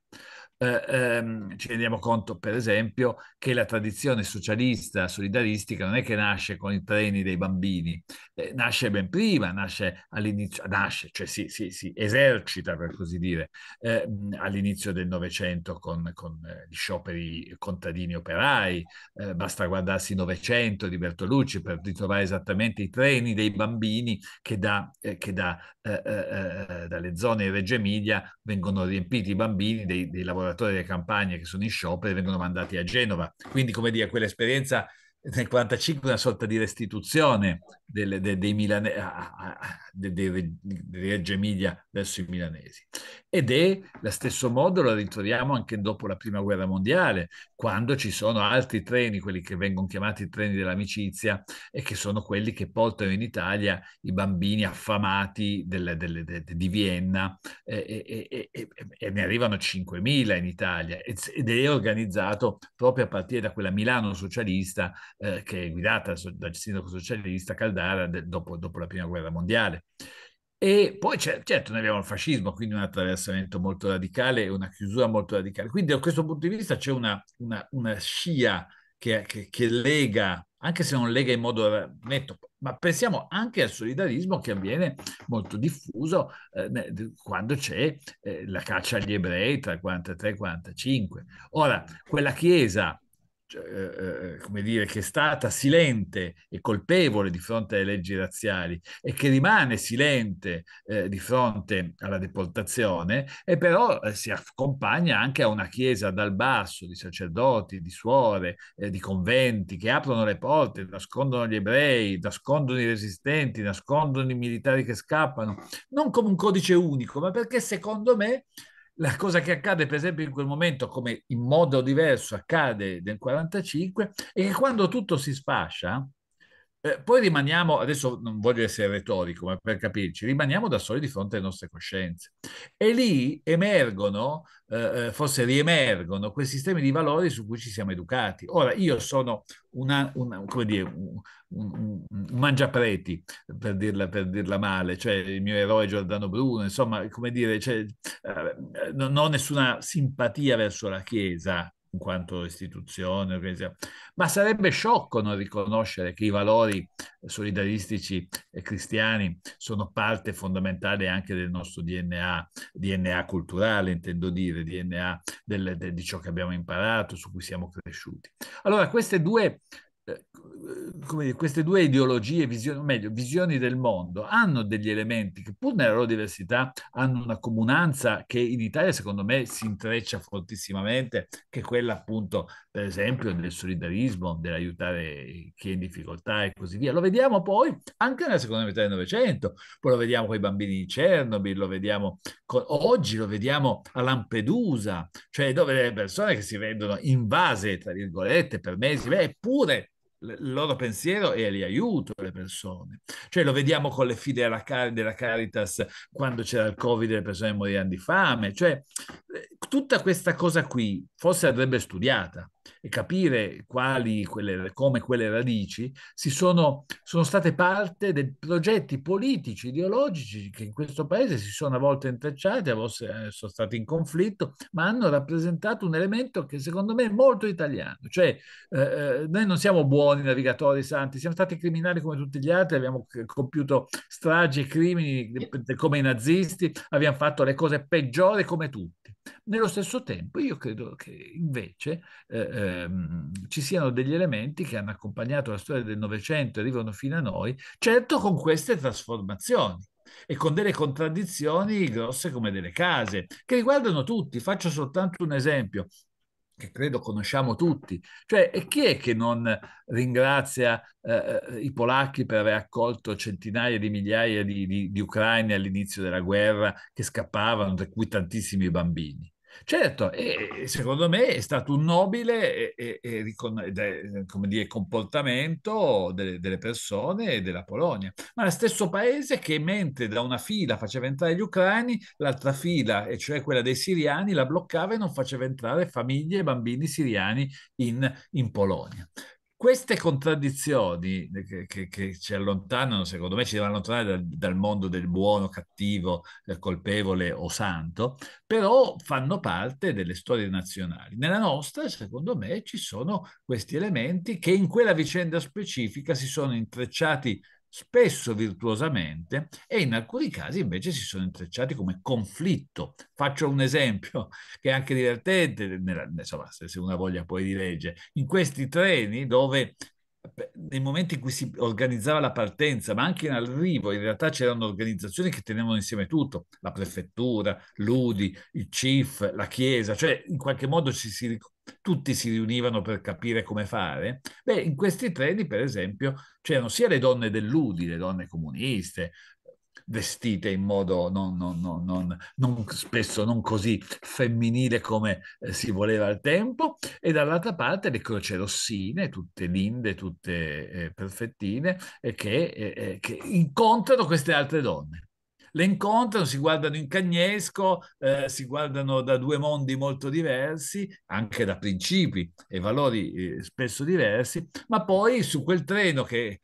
Speaker 3: eh, ehm, ci rendiamo conto, per esempio, che la tradizione socialista, solidaristica, non è che nasce con i treni dei bambini, eh, nasce ben prima, nasce all'inizio, nasce, cioè si, si, si esercita, per così dire, eh, all'inizio del Novecento con, con eh, gli scioperi contadini operai, eh, basta guardarsi Novecento di Bertolucci per ritrovare esattamente i treni dei bambini che, da, eh, che da, dalle zone di Reggio Emilia vengono riempiti i bambini dei, dei lavoratori lavoratori delle campagne che sono in sciopero e vengono mandati a Genova. Quindi, come dire, quell'esperienza nel 1945 una sorta di restituzione delle, de, dei, Milane- de, de, Reggio Emilia verso i milanesi. Ed è lo stesso modo lo ritroviamo anche dopo la prima guerra mondiale, quando ci sono altri treni, quelli che vengono chiamati treni dell'amicizia e che sono quelli che portano in Italia i bambini affamati delle, delle, de, de, di Vienna e, e, e, e, ne arrivano 5.000 in Italia ed è organizzato proprio a partire da quella Milano socialista eh, che è guidata dal sindaco socialista Caldara de, dopo, dopo la prima guerra mondiale. E poi certo noi abbiamo il fascismo, quindi un attraversamento molto radicale, una chiusura molto radicale. Quindi da questo punto di vista c'è una, una, una scia che, che, che, lega, anche se non lega in modo netto, ma pensiamo anche al solidarismo che avviene molto diffuso eh, quando c'è eh, la caccia agli ebrei tra il 43 e il 45. Ora, quella chiesa cioè, eh, eh, eh, come dire, che è stata silente e colpevole di fronte alle leggi razziali e che rimane silente eh, di fronte alla deportazione, e però eh, si accompagna anche a una chiesa dal basso di sacerdoti, di suore, di conventi che aprono le porte, nascondono gli ebrei, nascondono i resistenti, nascondono i militari che scappano, non come un codice unico, ma perché secondo me la cosa che accade per esempio in quel momento, come in modo diverso accade nel 1945, è che quando tutto si sfascia, eh, poi rimaniamo, adesso non voglio essere retorico, ma per capirci, rimaniamo da soli di fronte alle nostre coscienze. E lì emergono, eh, eh forse riemergono, quei sistemi di valori su cui ci siamo educati. Ora, io sono una, una, dire, un, un, un, mangiapreti, per dirla, per dirla, male, cioè il mio eroe Giordano Bruno, insomma, come dire, cioè, eh, non ho nessuna simpatia verso la Chiesa, in quanto istituzione, organizzazione. ma sarebbe sciocco non riconoscere che i valori solidaristici e cristiani sono parte fondamentale anche del nostro DNA, DNA culturale, intendo dire, DNA del, del, di ciò che abbiamo imparato, su cui siamo cresciuti. Allora, queste due eh, come Dire, queste due ideologie, visioni, o meglio, visioni del mondo, hanno degli elementi che pur nella loro diversità hanno una comunanza che in Italia secondo me si intreccia fortissimamente, che è quella appunto, per esempio, del solidarismo, dell'aiutare chi è in difficoltà e così via. Lo vediamo poi anche nella seconda metà del Novecento, poi lo vediamo con i bambini di Chernobyl, lo vediamo con, oggi, lo vediamo a Lampedusa, cioè dove le persone che si vedono invase, tra virgolette, per mesi, eppure il loro pensiero è l'aiuto alle persone. Cioè lo vediamo con le fide alla car- della Caritas quando c'era il Covid e le persone morivano di fame. Cioè eh, tutta questa cosa qui forse andrebbe studiata e capire quali, quelle, come quelle radici si sono, sono state parte dei progetti politici, ideologici che in questo paese si sono a volte intrecciati, a volte eh, sono stati in conflitto, ma hanno rappresentato un elemento che secondo me è molto italiano. Cioè, eh, eh noi non siamo buoni navigatori santi, siamo stati criminali come tutti gli altri, abbiamo compiuto stragi e crimini come i nazisti, abbiamo fatto le cose peggiori come tutti. Nello stesso tempo io credo che invece eh, ehm, ci siano degli elementi che hanno accompagnato la storia del Novecento e arrivano fino a noi, certo con queste trasformazioni e con delle contraddizioni grosse come delle case, che riguardano tutti. Faccio soltanto un esempio che credo conosciamo tutti. Cioè, e chi è che non ringrazia eh, eh i polacchi per aver accolto centinaia di migliaia di, di, di ucraini all'inizio della guerra che scappavano, tra cui tantissimi bambini? Certo, e, secondo me è stato un nobile e, e, dire, comportamento delle, delle persone della Polonia, ma lo stesso paese che mentre da una fila faceva entrare gli ucraini, l'altra fila, e cioè quella dei siriani, la bloccava e non faceva entrare famiglie e bambini siriani in, in Polonia queste contraddizioni che, che, che, ci allontanano, secondo me, ci devono allontanare dal, dal, mondo del buono, cattivo, del eh, colpevole o santo, però fanno parte delle storie nazionali. Nella nostra, secondo me, ci sono questi elementi che in quella vicenda specifica si sono intrecciati spesso virtuosamente e in alcuni casi invece si sono intrecciati come conflitto. Faccio un esempio che è anche divertente, nella, insomma, se una voglia poi di legge, in questi treni dove nei momenti in cui si organizzava la partenza, ma anche in arrivo, in realtà c'erano organizzazioni che tenevano insieme tutto, la prefettura, l'Udi, il CIF, la Chiesa, cioè in qualche modo ci si tutti si riunivano per capire come fare. Beh, in questi treni, per esempio, c'erano sia le donne dell'Udi, le donne comuniste, vestite in modo non, non, non, non spesso non così femminile come eh, si voleva al tempo, e dall'altra parte le croce rossine, tutte linde, tutte eh, perfettine, che, eh, eh, che incontrano queste altre donne le incontrano, si guardano in cagnesco, eh, si guardano da due mondi molto diversi, anche da principi e valori eh, spesso diversi, ma poi su quel treno, che,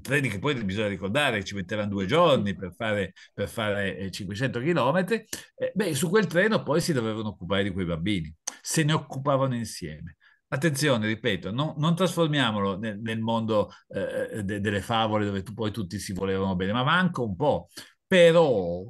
Speaker 3: treni che poi bisogna ricordare, ci metteranno due giorni per fare, per fare 500 eh, chilometri, eh, beh, su quel treno poi si dovevano occupare di quei bambini, se ne occupavano insieme. Attenzione, ripeto, non, non trasformiamolo nel, nel mondo eh, de, delle favole dove tu, poi tutti si volevano bene, ma manca un po' però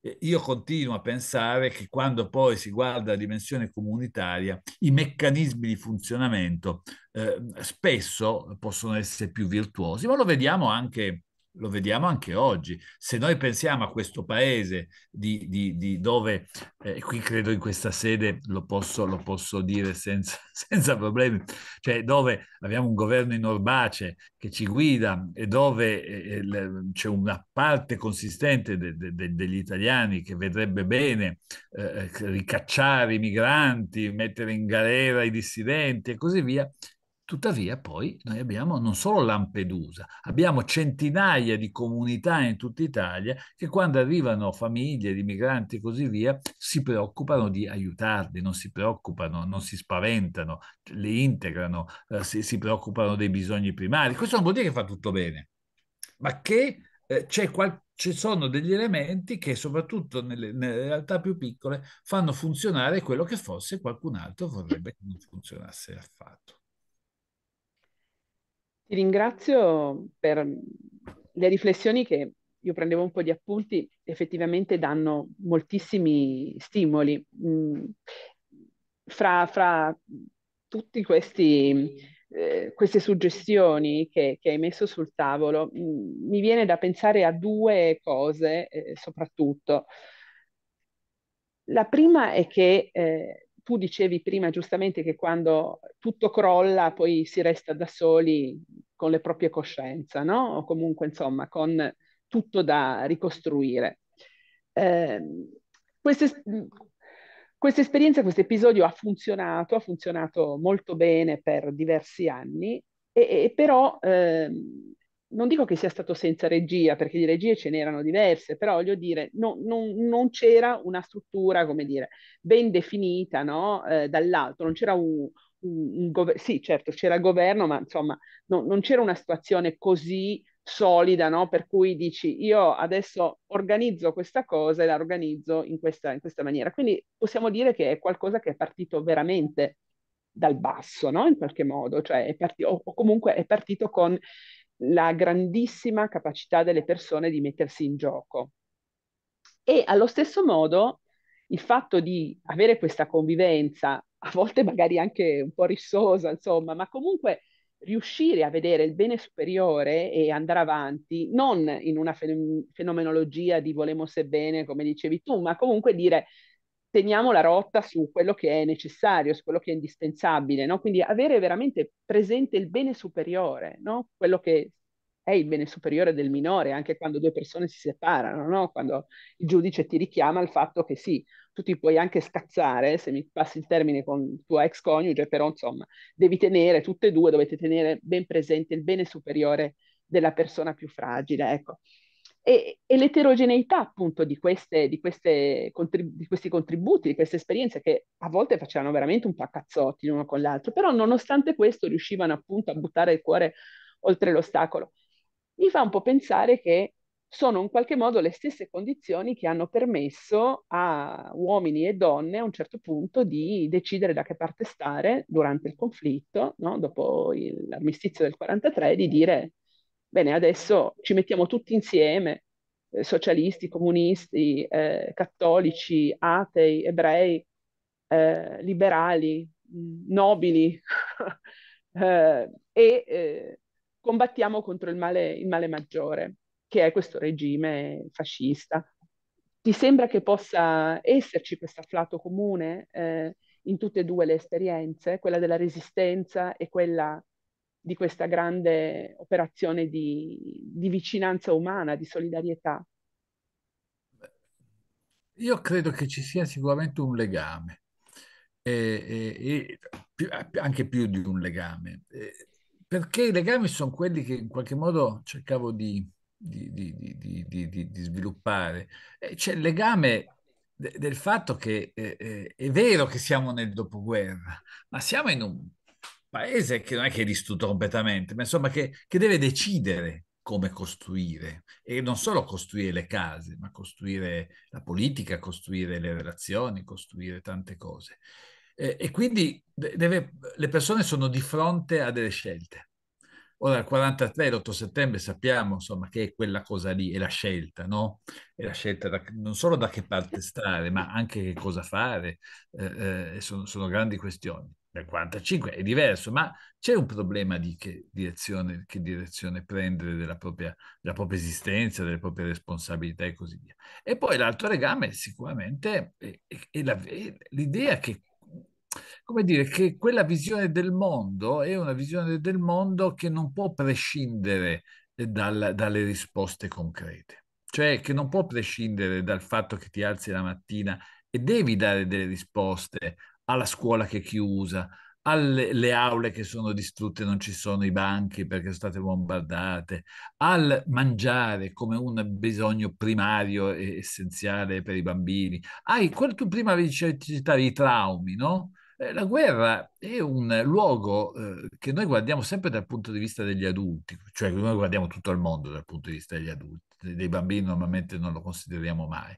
Speaker 3: eh, io continuo a pensare che quando poi si guarda la dimensione comunitaria, i meccanismi di funzionamento eh, spesso possono essere più virtuosi, ma lo vediamo anche lo vediamo anche oggi. Se noi pensiamo a questo paese di, di, di dove, eh, qui credo in questa sede lo posso, lo posso dire senza, senza, problemi, cioè dove abbiamo un governo in orbace che ci guida e dove eh, eh c'è una parte consistente de, de, de, degli italiani che vedrebbe bene eh, eh ricacciare i migranti, mettere in galera i dissidenti e così via, Tuttavia poi noi abbiamo non solo Lampedusa, abbiamo centinaia di comunità in tutta Italia che quando arrivano famiglie di migranti e così via si preoccupano di aiutarli, non si preoccupano, non si spaventano, li integrano, eh, si, si, preoccupano dei bisogni primari. Questo non vuol dire che fa tutto bene, ma che eh, qual- ci sono degli elementi che soprattutto nelle, nelle realtà più piccole fanno funzionare quello che forse qualcun altro vorrebbe che non funzionasse affatto.
Speaker 2: Ti ringrazio per le riflessioni che io prendevo un po' di appunti, effettivamente danno moltissimi stimoli. Mm. Fra, fra tutte eh, queste suggestioni che, che, hai messo sul tavolo, mm, mi viene da pensare a due cose eh, soprattutto. La prima è che eh, tu dicevi prima giustamente che quando tutto crolla poi si resta da soli con le proprie coscienze, no? O comunque, insomma, con tutto da ricostruire. Eh, queste, mhmm, questa esperienza, questo episodio ha funzionato, ha funzionato molto bene per diversi anni, e, e però eh, non dico che sia stato senza regia, perché di regie ce n'erano diverse, però voglio dire, no, non, non c'era una struttura, come dire, ben definita no? eh, dall'alto, non c'era un, un, un governo, sì certo c'era il governo, ma insomma no, non c'era una situazione così solida, no? per cui dici io adesso organizzo questa cosa e la organizzo in questa, in questa maniera. Quindi possiamo dire che è qualcosa che è partito veramente dal basso, no? in qualche modo, cioè partito, o, comunque è partito con la grandissima capacità delle persone di mettersi in gioco. E allo stesso modo il fatto di avere questa convivenza, a volte magari anche un po' rissosa, insomma, ma comunque riuscire a vedere il bene superiore e andare avanti, non in una fenomenologia di volemo se bene, come dicevi tu, ma comunque dire teniamo la rotta su quello che è necessario, su quello che è indispensabile, no? Quindi avere veramente presente il bene superiore, no? Quello che è il bene superiore del minore, anche quando due persone si separano, no? Quando il giudice ti richiama al fatto che sì, tu ti puoi anche scazzare, se mi passi il termine con il tuo ex coniuge, però insomma, devi tenere, tutte e due dovete tenere ben presente il bene superiore della persona più fragile, ecco e, e l'eterogeneità appunto di, queste, di, queste contrib- di, questi contributi, di queste esperienze che a volte facevano veramente un po' a cazzotti l'uno con l'altro, però nonostante questo riuscivano appunto a buttare il cuore oltre l'ostacolo. Mi fa un po' pensare che sono in qualche modo le stesse condizioni che hanno permesso a uomini e donne a un certo punto di decidere da che parte stare durante il conflitto, no? dopo l'armistizio del 43, di dire Bene, adesso ci mettiamo tutti insieme, eh, socialisti, comunisti, eh, cattolici, atei, ebrei, eh, liberali, mm, nobili, eh, e eh, combattiamo contro il male, il male maggiore, che è questo regime fascista. Ti sembra che possa esserci questo afflato comune eh, in tutte e due le esperienze, quella della resistenza e quella di questa grande operazione di, di vicinanza umana, di solidarietà?
Speaker 3: Io credo che ci sia sicuramente un legame, e, e, e, anche più di un legame, perché i legami sono quelli che in qualche modo cercavo di, di, di, di sviluppare. C'è il legame de, del fatto che eh, eh, è vero che siamo nel dopoguerra, ma siamo in un paese che non è che distrutto completamente, ma insomma che, che deve decidere come costruire e non solo costruire le case, ma costruire la politica, costruire le relazioni, costruire tante cose. E, e quindi deve, le persone sono di fronte a delle scelte. Ora, il 43, l'8 settembre, sappiamo insomma, che è quella cosa lì, è la scelta, no? È la scelta da, non solo da che parte stare, ma anche che cosa fare, eh, eh, sono, sono grandi questioni nel 45 è diverso, ma c'è un problema di che direzione, che direzione prendere della propria, della propria, esistenza, delle proprie responsabilità e così via. E poi l'altro legame sicuramente è, è, la, è l'idea che, come dire, che quella visione del mondo è una visione del mondo che non può prescindere dal, dalle risposte concrete. Cioè che non può prescindere dal fatto che ti alzi la mattina e devi dare delle risposte alla scuola che è chiusa, alle aule che sono distrutte, non ci sono i banchi perché sono state bombardate, al mangiare come un bisogno primario e essenziale per i bambini. Hai, ah, tu prima avevi citato i traumi, no? Eh, la guerra è un luogo eh, che noi guardiamo sempre dal punto di vista degli adulti, cioè noi guardiamo tutto il mondo dal punto di vista degli adulti, dei bambini normalmente non lo consideriamo mai.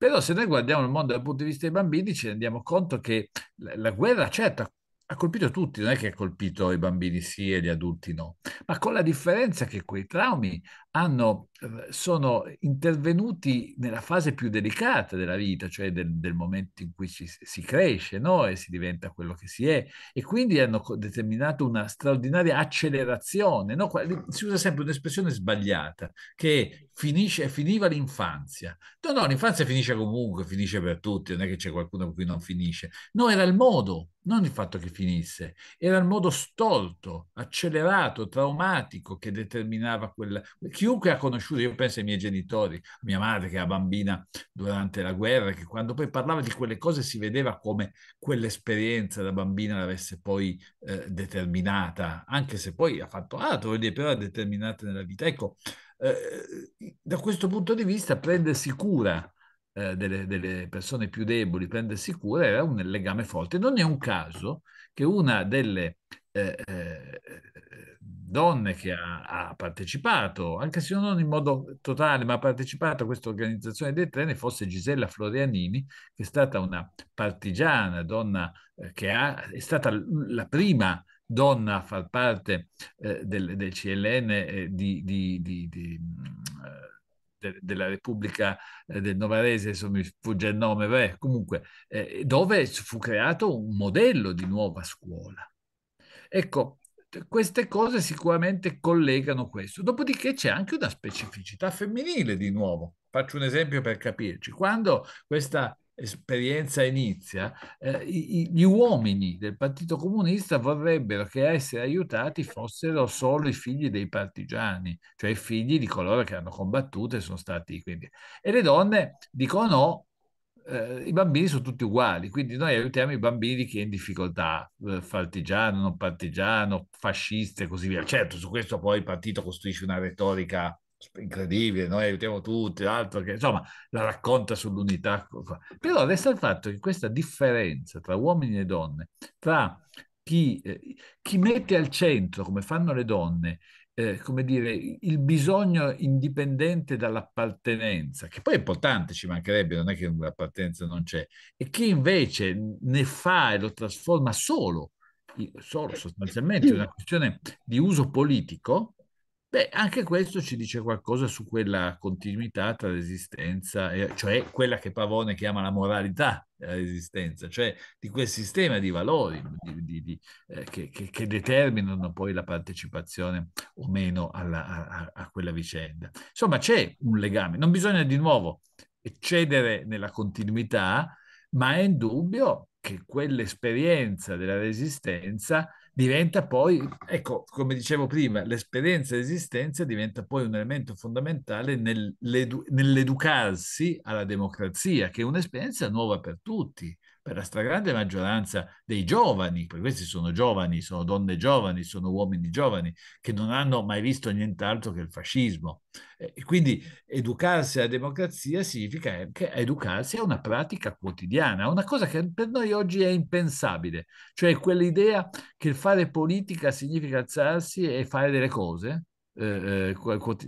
Speaker 3: Però se noi guardiamo il mondo dal punto di vista dei bambini ci rendiamo conto che la, la guerra certo ha colpito tutti, non è che ha colpito i bambini sì e gli adulti no, ma con la differenza che quei traumi hanno, eh, sono intervenuti nella fase più delicata della vita, cioè del, del momento in cui ci, si cresce no? e si diventa quello che si è, e quindi hanno determinato una straordinaria accelerazione. No? Si usa sempre un'espressione sbagliata che finisce, finiva l'infanzia. No, no, l'infanzia finisce comunque, finisce per tutti, non è che c'è qualcuno con cui non finisce. No, era il modo, non il fatto che finisse, era il modo stolto, accelerato, traumatico che determinava quella chiunque ha conosciuto, io penso ai miei genitori, mia madre che era bambina durante la guerra, che quando poi parlava di quelle cose si vedeva come quell'esperienza da bambina l'avesse poi eh, determinata, anche se poi ha fatto altro, dire, però determinata nella vita. Ecco, eh, eh, da questo punto di vista prendersi cura eh, delle, delle, persone più deboli, prendersi cura era un legame forte. Non è un caso che una delle... Eh, eh donne che ha, ha, partecipato, anche se non in modo totale, ma ha partecipato a questa organizzazione dei treni, fosse Gisella Florianini, che è stata una partigiana, donna eh, che ha, è stata la prima donna a far parte eh, del, del, CLN eh, di, di, di, di mm, eh, della Repubblica eh, del Novarese, insomma mi sfugge il nome, beh, comunque, eh, dove fu creato un modello di nuova scuola. Ecco, queste cose sicuramente collegano questo. Dopodiché c'è anche una specificità femminile di nuovo. Faccio un esempio per capirci. Quando questa esperienza inizia, eh, gli uomini del Partito Comunista vorrebbero che a essere aiutati fossero solo i figli dei partigiani, cioè i figli di coloro che hanno combattuto e sono stati quindi. E le donne dicono no, eh, i bambini sono tutti uguali, quindi noi aiutiamo i bambini che è in difficoltà, eh, partigiano, non partigiano, fasciste e così via. Certo, su questo poi il partito costruisce una retorica incredibile, noi aiutiamo tutti, altro che insomma la racconta sull'unità. Però resta il fatto che questa differenza tra uomini e donne, tra chi, eh, chi mette al centro, come fanno le donne, eh, come dire, il bisogno indipendente dall'appartenenza, che poi è importante, ci mancherebbe, non è che l'appartenenza non c'è, e chi invece ne fa e lo trasforma solo, solo eh, sostanzialmente una questione di uso politico, Beh, anche questo ci dice qualcosa su quella continuità tra resistenza, cioè quella che Pavone chiama la moralità della resistenza, cioè di quel sistema di valori di, di, di, eh, che, che, che, determinano poi la partecipazione o meno alla, a, a quella vicenda. Insomma, c'è un legame, non bisogna di nuovo eccedere nella continuità, ma è indubbio che quell'esperienza della resistenza diventa poi, ecco, come dicevo prima, l'esperienza di esistenza diventa poi un elemento fondamentale nell'edu- nell'educarsi alla democrazia, che è un'esperienza nuova per tutti per la stragrande maggioranza dei giovani, perché questi sono giovani, sono donne giovani, sono uomini giovani, che non hanno mai visto nient'altro che il fascismo. E quindi educarsi alla democrazia significa anche educarsi a una pratica quotidiana, una cosa che per noi oggi è impensabile, cioè quell'idea che fare politica significa alzarsi e fare delle cose, eh, eh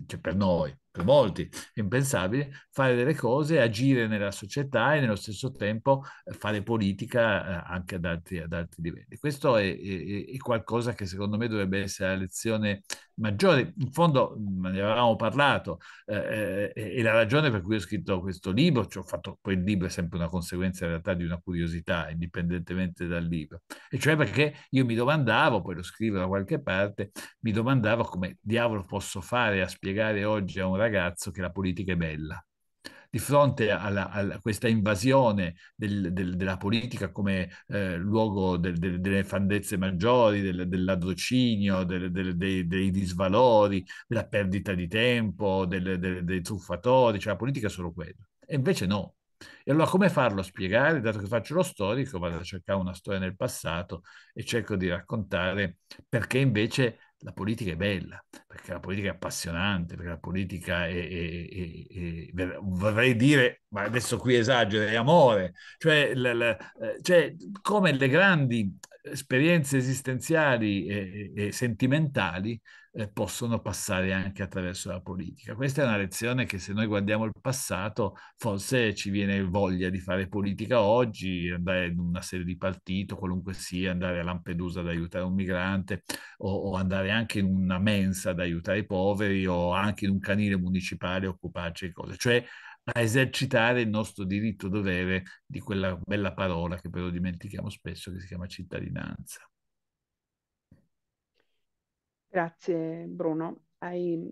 Speaker 3: cioè per noi, per molti impensabile, fare delle cose, agire nella società e nello stesso tempo eh, fare politica eh, anche ad altri, ad altri livelli. Questo è, è, è, qualcosa che secondo me dovrebbe essere la lezione maggiore. In fondo ne avevamo parlato, eh, è, eh, la ragione per cui ho scritto questo libro, cioè ho fatto quel libro è sempre una conseguenza in realtà di una curiosità, indipendentemente dal libro, e cioè perché io mi domandavo, poi lo scrivo da qualche parte, mi domandavo come diavolo posso fare a spiegare oggi a un ragazzo che la politica è bella. Di fronte a questa invasione del, del, della politica come eh, luogo del, delle fandezze maggiori, del, ladrocinio, dei, dei, disvalori, della perdita di tempo, dei truffatori, cioè la politica è solo quello. E invece no, e allora come farlo spiegare? Dato che faccio lo storico, vado a cercare una storia nel passato e cerco di raccontare perché invece la politica è bella, perché la politica è appassionante, perché la politica è, è, è, è vorrei dire, ma adesso qui esagero, è amore, cioè, la, la, eh, cioè come le grandi esperienze esistenziali e, e sentimentali eh, possono passare anche attraverso la politica. Questa è una lezione che se noi guardiamo il passato forse ci viene voglia di fare politica oggi, andare in una serie di partito, qualunque sia, andare a Lampedusa ad aiutare un migrante o, o andare anche in una mensa ad aiutare i poveri o anche in un canile municipale a occuparci di cose. Cioè a esercitare il nostro diritto dovere di quella bella parola che però dimentichiamo spesso che si chiama cittadinanza.
Speaker 2: Grazie Bruno. Hai...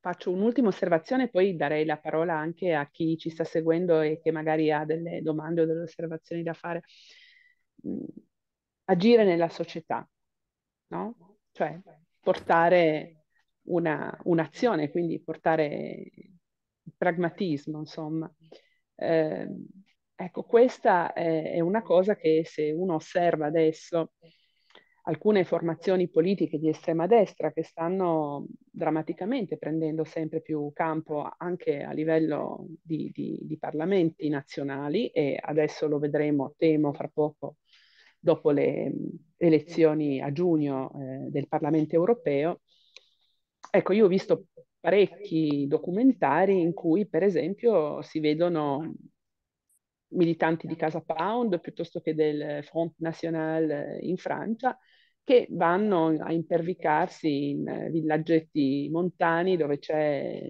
Speaker 2: Faccio un'ultima osservazione e poi darei la parola anche a chi ci sta seguendo e che magari ha delle domande o delle osservazioni da fare. Mm, agire nella società, no? Cioè portare una, un'azione, quindi portare pragmatismo, insomma. Eh, ecco, questa è, è, una cosa che se uno osserva adesso alcune formazioni politiche di estrema destra che stanno drammaticamente prendendo sempre più campo anche a livello di, di, di parlamenti nazionali e adesso lo vedremo, temo, fra poco dopo le elezioni a giugno eh, del Parlamento europeo. Ecco, io ho visto parecchi documentari in cui, per esempio, si vedono militanti di Casa Pound piuttosto che del Front National eh, in Francia che vanno a impervicarsi in eh, villaggetti montani dove c'è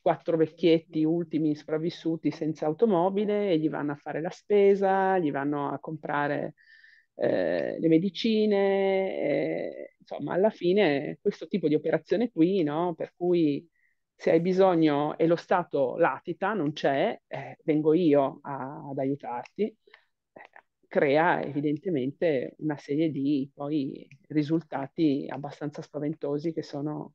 Speaker 2: quattro vecchietti ultimi sopravvissuti senza automobile e gli vanno a fare la spesa, gli vanno a comprare eh, le medicine, eh, insomma, alla fine questo tipo di operazione qui, no? Per cui se hai bisogno e lo Stato latita, non c'è, eh, vengo io a, ad aiutarti, eh, crea evidentemente una serie di poi risultati abbastanza spaventosi che sono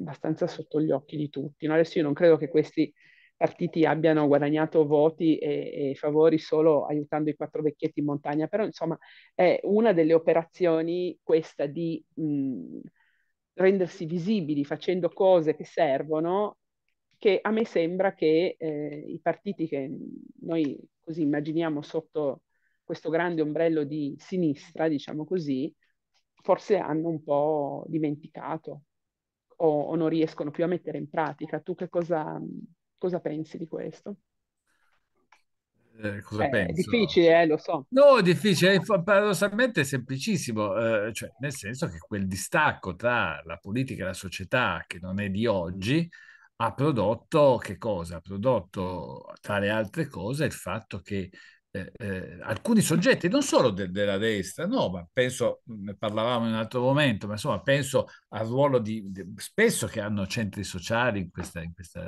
Speaker 2: abbastanza sotto gli occhi di tutti. No? Adesso io non credo che questi partiti abbiano guadagnato voti e, e, favori solo aiutando i quattro vecchietti in montagna, però insomma è una delle operazioni questa di mh, mhmm, rendersi visibili facendo cose che servono, che a me sembra che eh, i partiti che noi così immaginiamo sotto questo grande ombrello di sinistra, diciamo così, forse hanno un po' dimenticato o, o non riescono più a mettere in pratica. Tu che cosa mhmm, Cosa pensi di questo?
Speaker 3: Eh, cosa eh, penso? È
Speaker 2: difficile, eh, lo so. No, è
Speaker 3: difficile, è paradossalmente è semplicissimo, eh, cioè, nel senso che quel distacco tra la politica e la società, che non è di oggi, ha prodotto che cosa? Ha prodotto, tra le altre cose, il fatto che eh, eh, alcuni soggetti, non solo de- della destra, no, ma penso, mm, ne parlavamo in un altro momento, ma insomma penso al ruolo di, di spesso che hanno centri sociali in, questa, in, questa,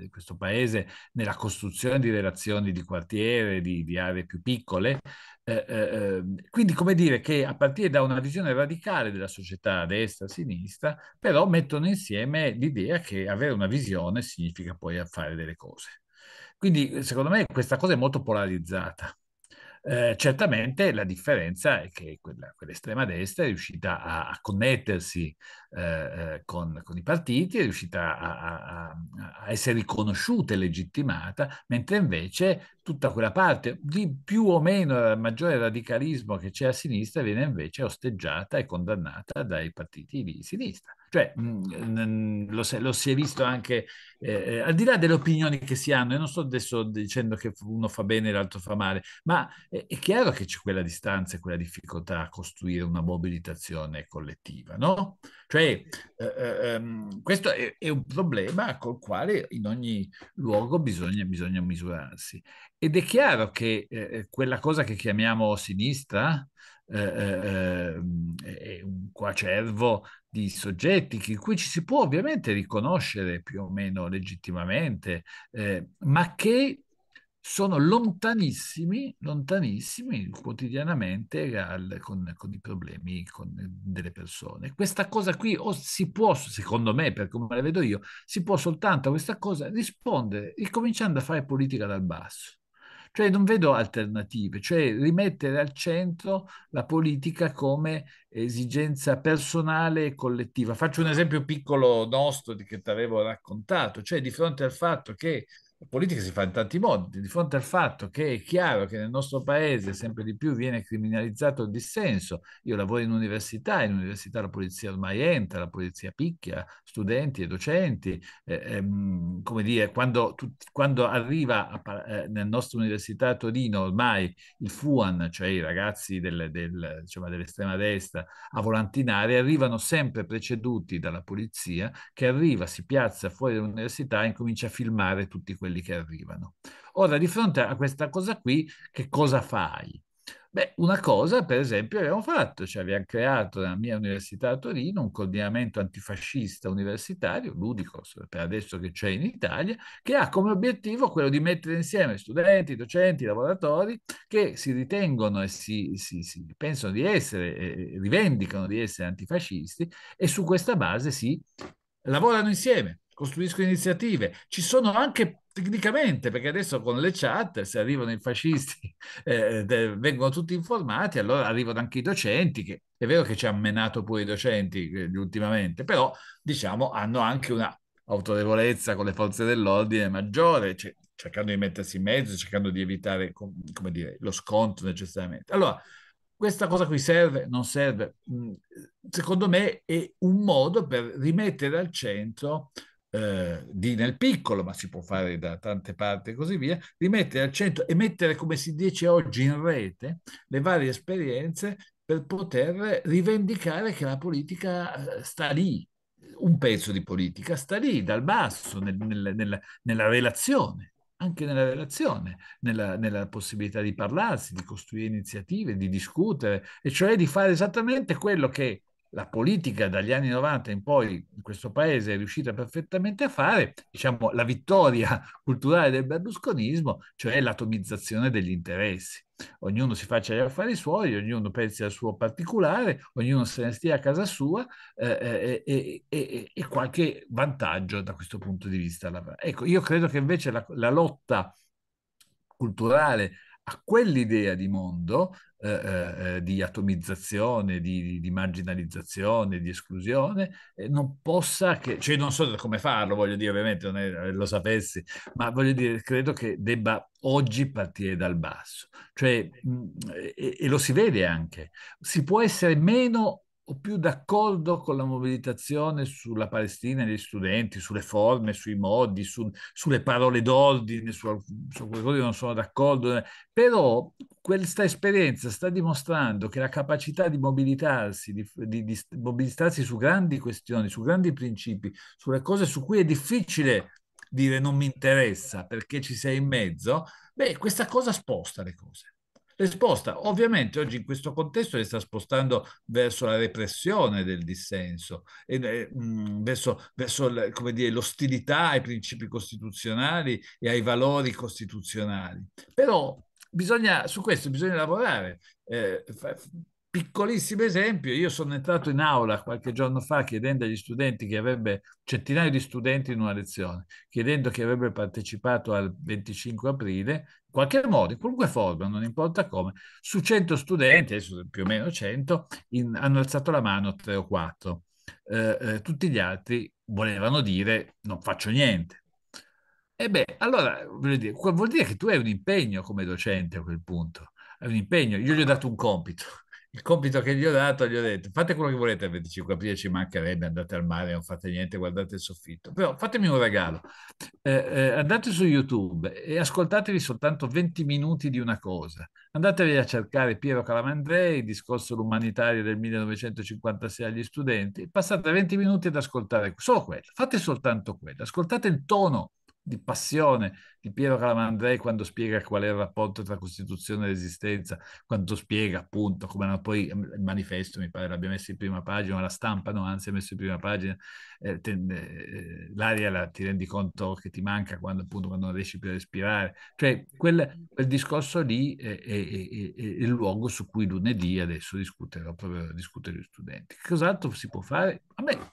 Speaker 3: in, questo paese nella costruzione di relazioni di quartiere, di, di aree più piccole. Eh, eh ehm, quindi come dire che a partire da una visione radicale della società destra, sinistra, però mettono insieme l'idea che avere una visione significa poi fare delle cose. Quindi secondo me questa cosa è molto polarizzata. Eh, certamente la differenza è che quella, quell'estrema destra è riuscita a, a connettersi eh, eh, con, con, i partiti, è riuscita a, a, a, essere riconosciuta e legittimata, mentre invece tutta quella parte di più o meno eh, maggiore radicalismo che c'è a sinistra viene invece osteggiata e condannata dai partiti di sinistra. Cioè, mm, lo, lo, si è visto anche, eh, eh, al di là delle opinioni che si hanno, e non sto adesso dicendo che uno fa bene e l'altro fa male, ma è, è chiaro che c'è quella distanza e quella difficoltà a costruire una mobilitazione collettiva, no? Cioè, eh, eh, ehm, questo è, è, un problema col quale in ogni luogo bisogna, bisogna misurarsi. Ed è chiaro che eh, eh quella cosa che chiamiamo sinistra eh, ehm, è un coacervo di soggetti in cui ci si può ovviamente riconoscere più o meno legittimamente, ma che sono lontanissimi, lontanissimi quotidianamente al, con, con, i problemi con, delle persone. Questa cosa qui o si può, secondo me, per come la vedo io, si può soltanto a questa cosa rispondere ricominciando a fare politica dal basso. Cioè non vedo alternative, cioè rimettere al centro la politica come esigenza personale e collettiva. Faccio un esempio piccolo nostro che ti avevo raccontato, cioè di fronte al fatto che politica si fa in tanti modi, di fronte al fatto che è chiaro che nel nostro paese sempre di più viene criminalizzato il dissenso. Io lavoro in università, in università la polizia ormai entra, la polizia picchia studenti e docenti. Eh, ehm, come dire, quando, tu, quando arriva a, eh, nella nostra università a Torino ormai il FUAN, cioè i ragazzi del, del, diciamo, dell'estrema destra, a volantinare, arrivano sempre preceduti dalla polizia che arriva, si piazza fuori dall'università e incomincia a filmare tutti quelli quelli che arrivano. Ora, di fronte a questa cosa qui, che cosa fai? Beh, una cosa, per esempio, abbiamo fatto, cioè abbiamo creato nella mia università a Torino un coordinamento antifascista universitario, l'unico per adesso che c'è in Italia, che ha come obiettivo quello di mettere insieme studenti, docenti, lavoratori che si ritengono e si, si, si pensano di essere, eh, rivendicano di essere antifascisti e su questa base si lavorano insieme costruiscono iniziative. Ci sono anche Tecnicamente, perché adesso con le chat, se arrivano i fascisti, eh, eh vengono tutti informati, allora arrivano anche i docenti, che è vero che ci hanno menato pure i docenti eh, ultimamente, però diciamo hanno anche una autorevolezza con le forze dell'ordine maggiore, cioè, cercando di mettersi in mezzo, cercando di evitare com- dire, lo scontro necessariamente. Allora, questa cosa qui serve, non serve, mm, secondo me è un modo per rimettere al centro eh, di nel piccolo, ma si può fare da tante parti e così via, di mettere al centro e mettere, come si dice oggi, in rete le varie esperienze per poter rivendicare che la politica eh, sta lì, un pezzo di politica sta lì, dal basso, nel, nel, nella, nella relazione anche nella relazione, nella, nella, possibilità di parlarsi, di costruire iniziative, di discutere, e cioè di fare esattamente quello che la politica dagli anni 90 in poi in questo paese è riuscita perfettamente a fare, diciamo, la vittoria culturale del berlusconismo, cioè l'atomizzazione degli interessi. Ognuno si faccia gli affari suoi, ognuno pensi al suo particolare, ognuno se ne stia a casa sua eh, eh, eh e, e, e, qualche vantaggio da questo punto di vista. Ecco, io credo che invece la, la lotta culturale a quell'idea di mondo eh, eh, eh, di atomizzazione, di, di, marginalizzazione, di esclusione, non possa che, cioè non so come farlo, voglio dire, ovviamente non è, eh, lo sapessi, ma voglio dire, credo che debba oggi partire dal basso, cioè, mh, e, e lo si vede anche, si può essere meno o più d'accordo con la mobilitazione sulla Palestina e gli studenti, sulle forme, sui modi, su, sulle parole d'ordine, su, su quelle cose non sono d'accordo, eh. però questa esperienza sta dimostrando che la capacità di mobilitarsi, di, di, di mobilitarsi su grandi questioni, su grandi principi, sulle cose su cui è difficile dire non mi interessa perché ci sei in mezzo, beh, questa cosa sposta le cose le Ovviamente oggi in questo contesto si sta spostando verso la repressione del dissenso, e, eh, verso, verso dire, l'ostilità ai principi costituzionali e ai valori costituzionali. Però bisogna, su questo bisogna lavorare. Eh, Piccolissimo esempio, io sono entrato in aula qualche giorno fa chiedendo agli studenti che avrebbe, centinaia di studenti in una lezione, chiedendo che avrebbe partecipato al 25 aprile, in qualche modo, in qualunque forma, non importa come, su 100 studenti, adesso più o meno 100, in, hanno alzato la mano 3 o 4. Eh, eh, tutti gli altri volevano dire non faccio niente. E beh, allora vuol dire, vuol dire che tu hai un impegno come docente a quel punto, hai un impegno, io gli ho dato un compito il compito che gli ho dato, gli ho detto fate quello che volete al 25 aprile, ci mancherebbe, andate al mare, non fate niente, guardate il soffitto, però fatemi un regalo, eh, eh, andate su YouTube e ascoltatevi soltanto 20 minuti di una cosa, andatevi a cercare Piero Calamandrei, il discorso l'umanitario del 1956 agli studenti, passate 20 minuti ad ascoltare solo quello, fate soltanto quello, ascoltate il tono di passione di Piero Calamandrei quando spiega qual è il rapporto tra Costituzione e Resistenza, quando spiega appunto come poi ehm, il manifesto, mi pare l'abbia messo in prima pagina, la stampano, anzi ha messo in prima pagina, eh, eh, l'aria la, ti rendi conto che ti manca quando appunto quando non riesci più a respirare, cioè quel, quel discorso lì è, è, è, è, il luogo su cui lunedì adesso discuterò proprio discutere gli studenti. Che cos'altro si può fare? A me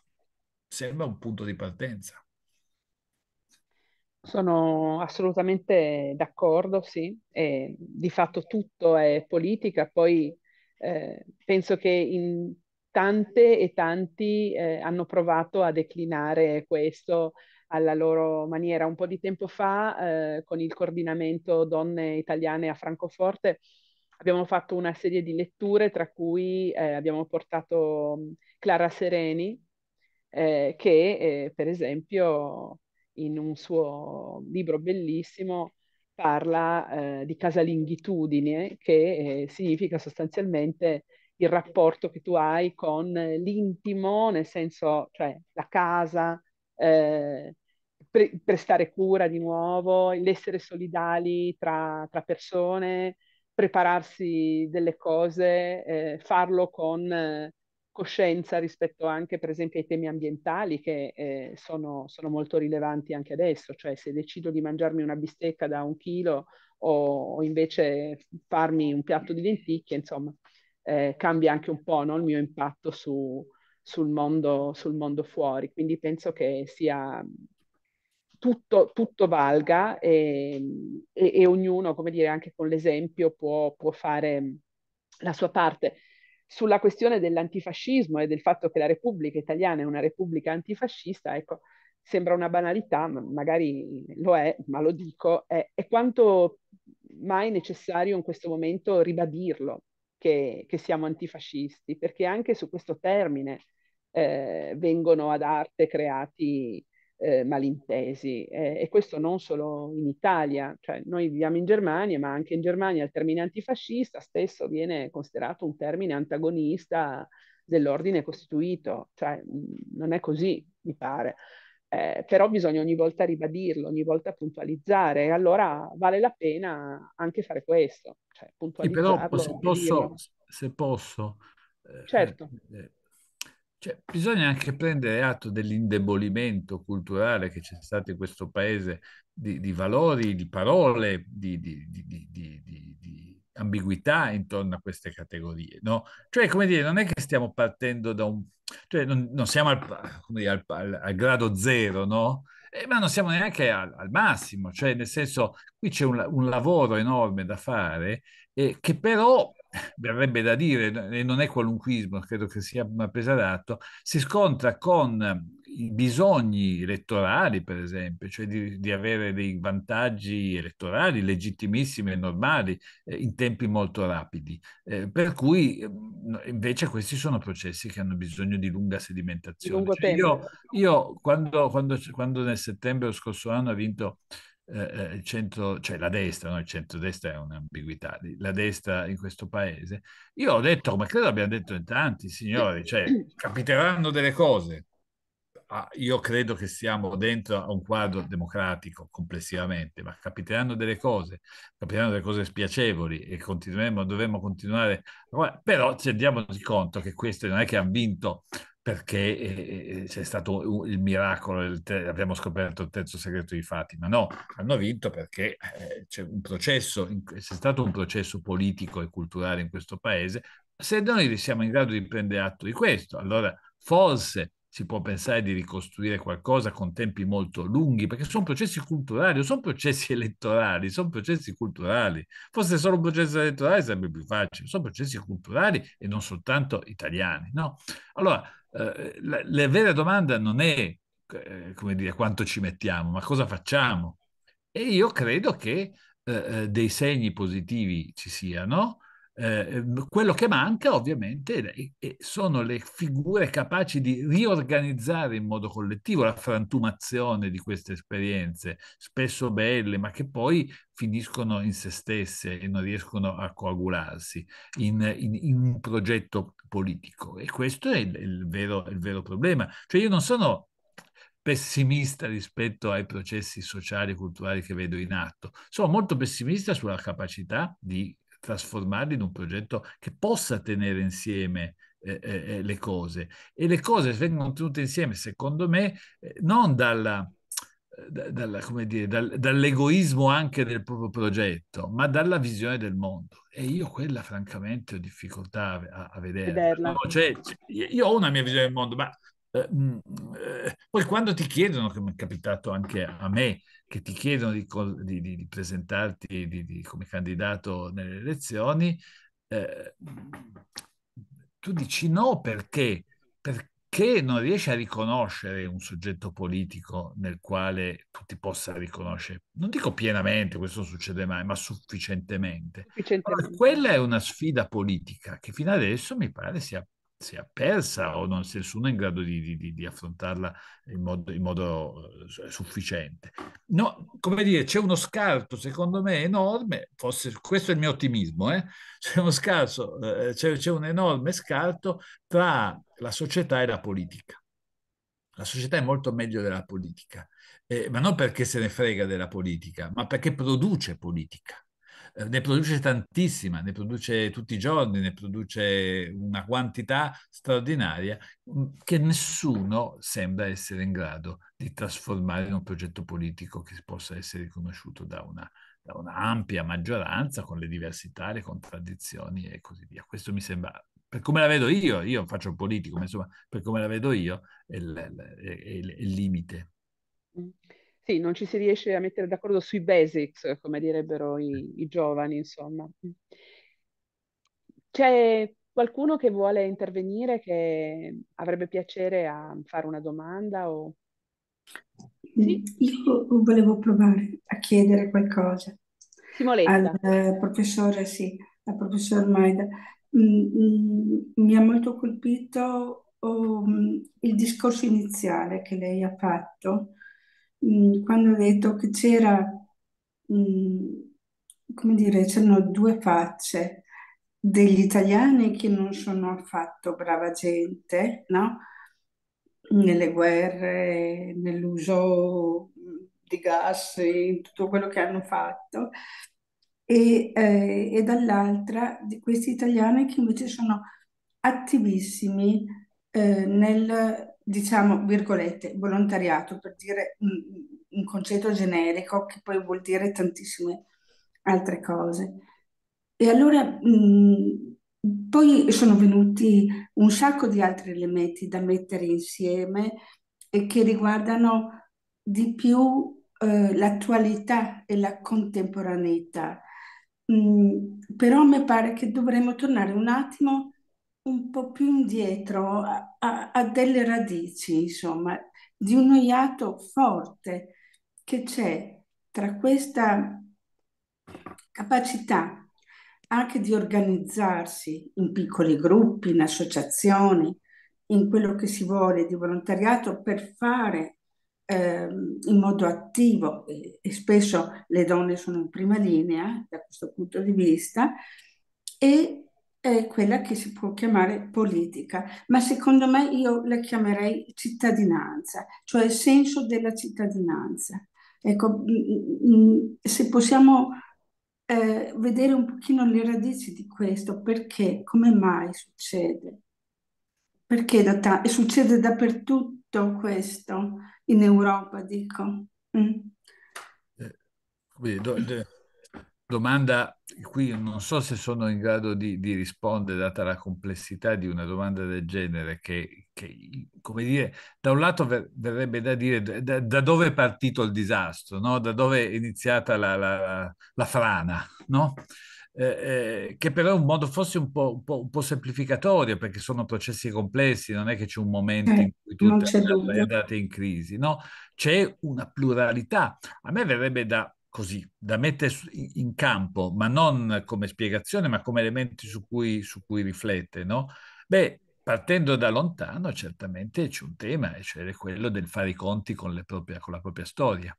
Speaker 3: sembra un punto di partenza.
Speaker 2: Sono assolutamente d'accordo, sì. E di fatto tutto è politica, poi eh, penso che in tante e tanti eh, hanno provato a declinare questo alla loro maniera. Un po' di tempo fa, eh, con il coordinamento Donne Italiane a Francoforte, abbiamo fatto una serie di letture, tra cui eh, abbiamo portato Clara Sereni, eh, che eh, per esempio in un suo libro bellissimo parla eh, di casalinghitudine, che eh, significa sostanzialmente il rapporto che tu hai con l'intimo, nel senso, cioè la casa, eh, pre- prestare cura di nuovo, l'essere solidali tra, tra persone, prepararsi delle cose, eh, farlo con coscienza rispetto anche per esempio ai temi ambientali che eh, sono, sono, molto rilevanti anche adesso, cioè se decido di mangiarmi una bistecca da un chilo o, o invece farmi un piatto di lenticchie, insomma, eh, cambia anche un po' no, il mio impatto su, sul, mondo, sul, mondo, fuori. Quindi penso che sia tutto, tutto valga e, e, e, ognuno, come dire, anche con l'esempio può, può fare la sua parte. Sulla questione dell'antifascismo e del fatto che la Repubblica italiana è una Repubblica antifascista, ecco, sembra una banalità, ma magari lo è, ma lo dico, è, è, quanto mai necessario in questo momento ribadirlo che, che siamo antifascisti, perché anche su questo termine eh, vengono ad arte creati eh, malintesi eh, e questo non solo in Italia, cioè noi viviamo in Germania, ma anche in Germania il termine antifascista spesso viene considerato un termine antagonista dell'ordine costituito, cioè mhmm, non è così, mi pare. Eh, però bisogna ogni volta ribadirlo, ogni volta puntualizzare, e allora vale la pena anche fare questo. Cioè, puntualizzarlo, sì, però se posso,
Speaker 3: se eh, posso certo. Eh, cioè, bisogna anche prendere atto dell'indebolimento culturale che c'è stato in questo paese di, di valori, di parole, di, di, di, ambiguità intorno a queste categorie. No? Cioè, come dire, non è che stiamo partendo da un... Cioè, non, non siamo al, dire, al, al, al, grado zero, no? Eh, ma non siamo neanche al, massimo, cioè nel senso qui c'è un, un lavoro enorme da fare eh, che però verrebbe da dire, e non è qualunquismo, credo che sia un pesadatto, si scontra con i bisogni elettorali, per esempio, cioè di, di avere dei vantaggi elettorali legittimissimi e normali eh, in tempi molto rapidi. Eh, per cui mm, invece questi sono processi che hanno bisogno di lunga sedimentazione. Di cioè, io, io quando, quando, quando nel settembre dello scorso anno ha vinto eh, eh, il centro, cioè la destra, no? il centro-destra è un'ambiguità, la destra in questo paese. Io ho detto, ma credo abbiamo detto in tanti signori, cioè capiteranno delle cose. Ah, io credo che siamo dentro a un quadro democratico complessivamente, ma capiteranno delle cose, capiteranno delle cose spiacevoli e continueremo, dovremo continuare. Però ci rendiamo conto che questi non è che hanno vinto perché eh, eh, c'è stato il miracolo, te- abbiamo scoperto il terzo segreto di Fatima. No, hanno vinto perché eh, c'è, processo, in- c'è stato un processo politico e culturale in questo paese. Se noi siamo in grado di prendere atto di questo, allora forse si può pensare di ricostruire qualcosa con tempi molto lunghi, perché sono processi culturali, sono processi elettorali, sono processi culturali. Forse solo un processo elettorale sarebbe più facile, sono processi culturali e non soltanto italiani. No? Allora, eh, la, la, vera domanda non è, eh, come dire, quanto ci mettiamo, ma cosa facciamo? E io credo che eh, eh dei segni positivi ci siano, Ehm, quello che manca ovviamente sono le figure capaci di riorganizzare in modo collettivo la frantumazione di queste esperienze, spesso belle, ma che poi finiscono in se stesse e non riescono a coagularsi in, in, in un progetto politico. E questo è il, il, vero, il vero problema. Cioè io non sono pessimista rispetto ai processi sociali e culturali che vedo in atto. Sono molto pessimista sulla capacità di trasformarli in un progetto che possa tenere insieme eh, eh, eh, le cose. E le cose vengono tenute insieme, secondo me, eh, non dalla, eh, dalla, dire, dal, dall'egoismo anche del proprio progetto, ma dalla visione del mondo. E io quella francamente ho difficoltà a, a vederla. No, cioè, io ho una mia visione del mondo, ma eh, mm, eh, poi quando ti chiedono, come è capitato anche a me, che ti chiedono di, di, di presentarti di, come candidato nelle elezioni, eh, tu dici no perché? Perché non riesci a riconoscere un soggetto politico nel quale tu ti possa riconoscere, non dico pienamente, questo non succede mai, ma sufficientemente.
Speaker 2: sufficientemente.
Speaker 3: quella è una sfida politica che fino adesso mi pare sia si è persa o non si è nessuno in grado di, di, di affrontarla in modo, in modo, eh, sufficiente. No, come dire, c'è uno scarto, secondo me, enorme, forse questo è il mio ottimismo, eh? c'è, uno scarso, eh, c'è, c'è un enorme scarto tra la società e la politica. La società è molto meglio della politica, eh, ma non perché se ne frega della politica, ma perché produce politica. Eh, ne produce tantissima, ne produce tutti i giorni, ne produce una quantità straordinaria mm, che nessuno sembra essere in grado di trasformare in un progetto politico che possa essere riconosciuto da una, da una ampia maggioranza con le diversità, le contraddizioni e così via. Questo mi sembra per come la vedo io, io faccio politico, ma insomma, per come la vedo io, è il, è il, è il limite.
Speaker 2: Mm sì, non ci si riesce a mettere d'accordo sui basics, come direbbero i, i giovani, insomma. C'è qualcuno che vuole intervenire, che avrebbe piacere a fare una domanda o...
Speaker 1: Mm, sì. Io volevo provare a chiedere qualcosa Simoletta. al eh, professore, sì, al professor Maida. Mm, mm, mi ha molto colpito um, il discorso iniziale che lei ha fatto Mm, quando ho detto che c'era, mm, come dire, c'erano due facce degli italiani che non sono affatto brava gente, no? Nelle guerre, nell'uso di gas, in tutto quello che hanno fatto, e, eh, e dall'altra di questi italiani che invece sono attivissimi eh, nel diciamo, virgolette, volontariato, per dire un, un concetto generico che poi vuol dire tantissime altre cose. E allora mh, mm, poi sono venuti un sacco di altri elementi da mettere insieme e che riguardano di più eh, l'attualità e la contemporaneità. Mm, però mi pare che dovremmo tornare un attimo un po' più indietro, a, ha delle radici, insomma, di un iato forte che c'è tra questa capacità anche di organizzarsi in piccoli gruppi, in associazioni, in quello che si vuole di volontariato per fare eh, in modo attivo e, e, spesso le donne sono in prima linea da questo punto di vista e è quella che si può chiamare politica, ma secondo me io la chiamerei cittadinanza, cioè il senso della cittadinanza. Ecco, mm, mm, mm, se possiamo eh, vedere un pochino le radici di questo, perché, come mai succede? Perché da ta- succede dappertutto questo, in Europa dico. Mm. Eh,
Speaker 3: domanda qui non so se sono in grado di, di, rispondere data la complessità di una domanda del genere che, che come dire da un lato ver, verrebbe da dire da, da, dove è partito il disastro no? da dove è iniziata la, la, la frana no? Eh, eh, che però è un modo forse un po', un, po', un po', semplificatorio perché sono processi complessi, non è che c'è un momento eh, in cui tutte le andate in crisi, no? C'è una pluralità. A me verrebbe da così da mettere in campo, ma non come spiegazione, ma come elementi su cui, su cui riflette, no? Beh, partendo da lontano, certamente c'è un tema, cioè quello del fare i conti con, proprie, con la propria storia.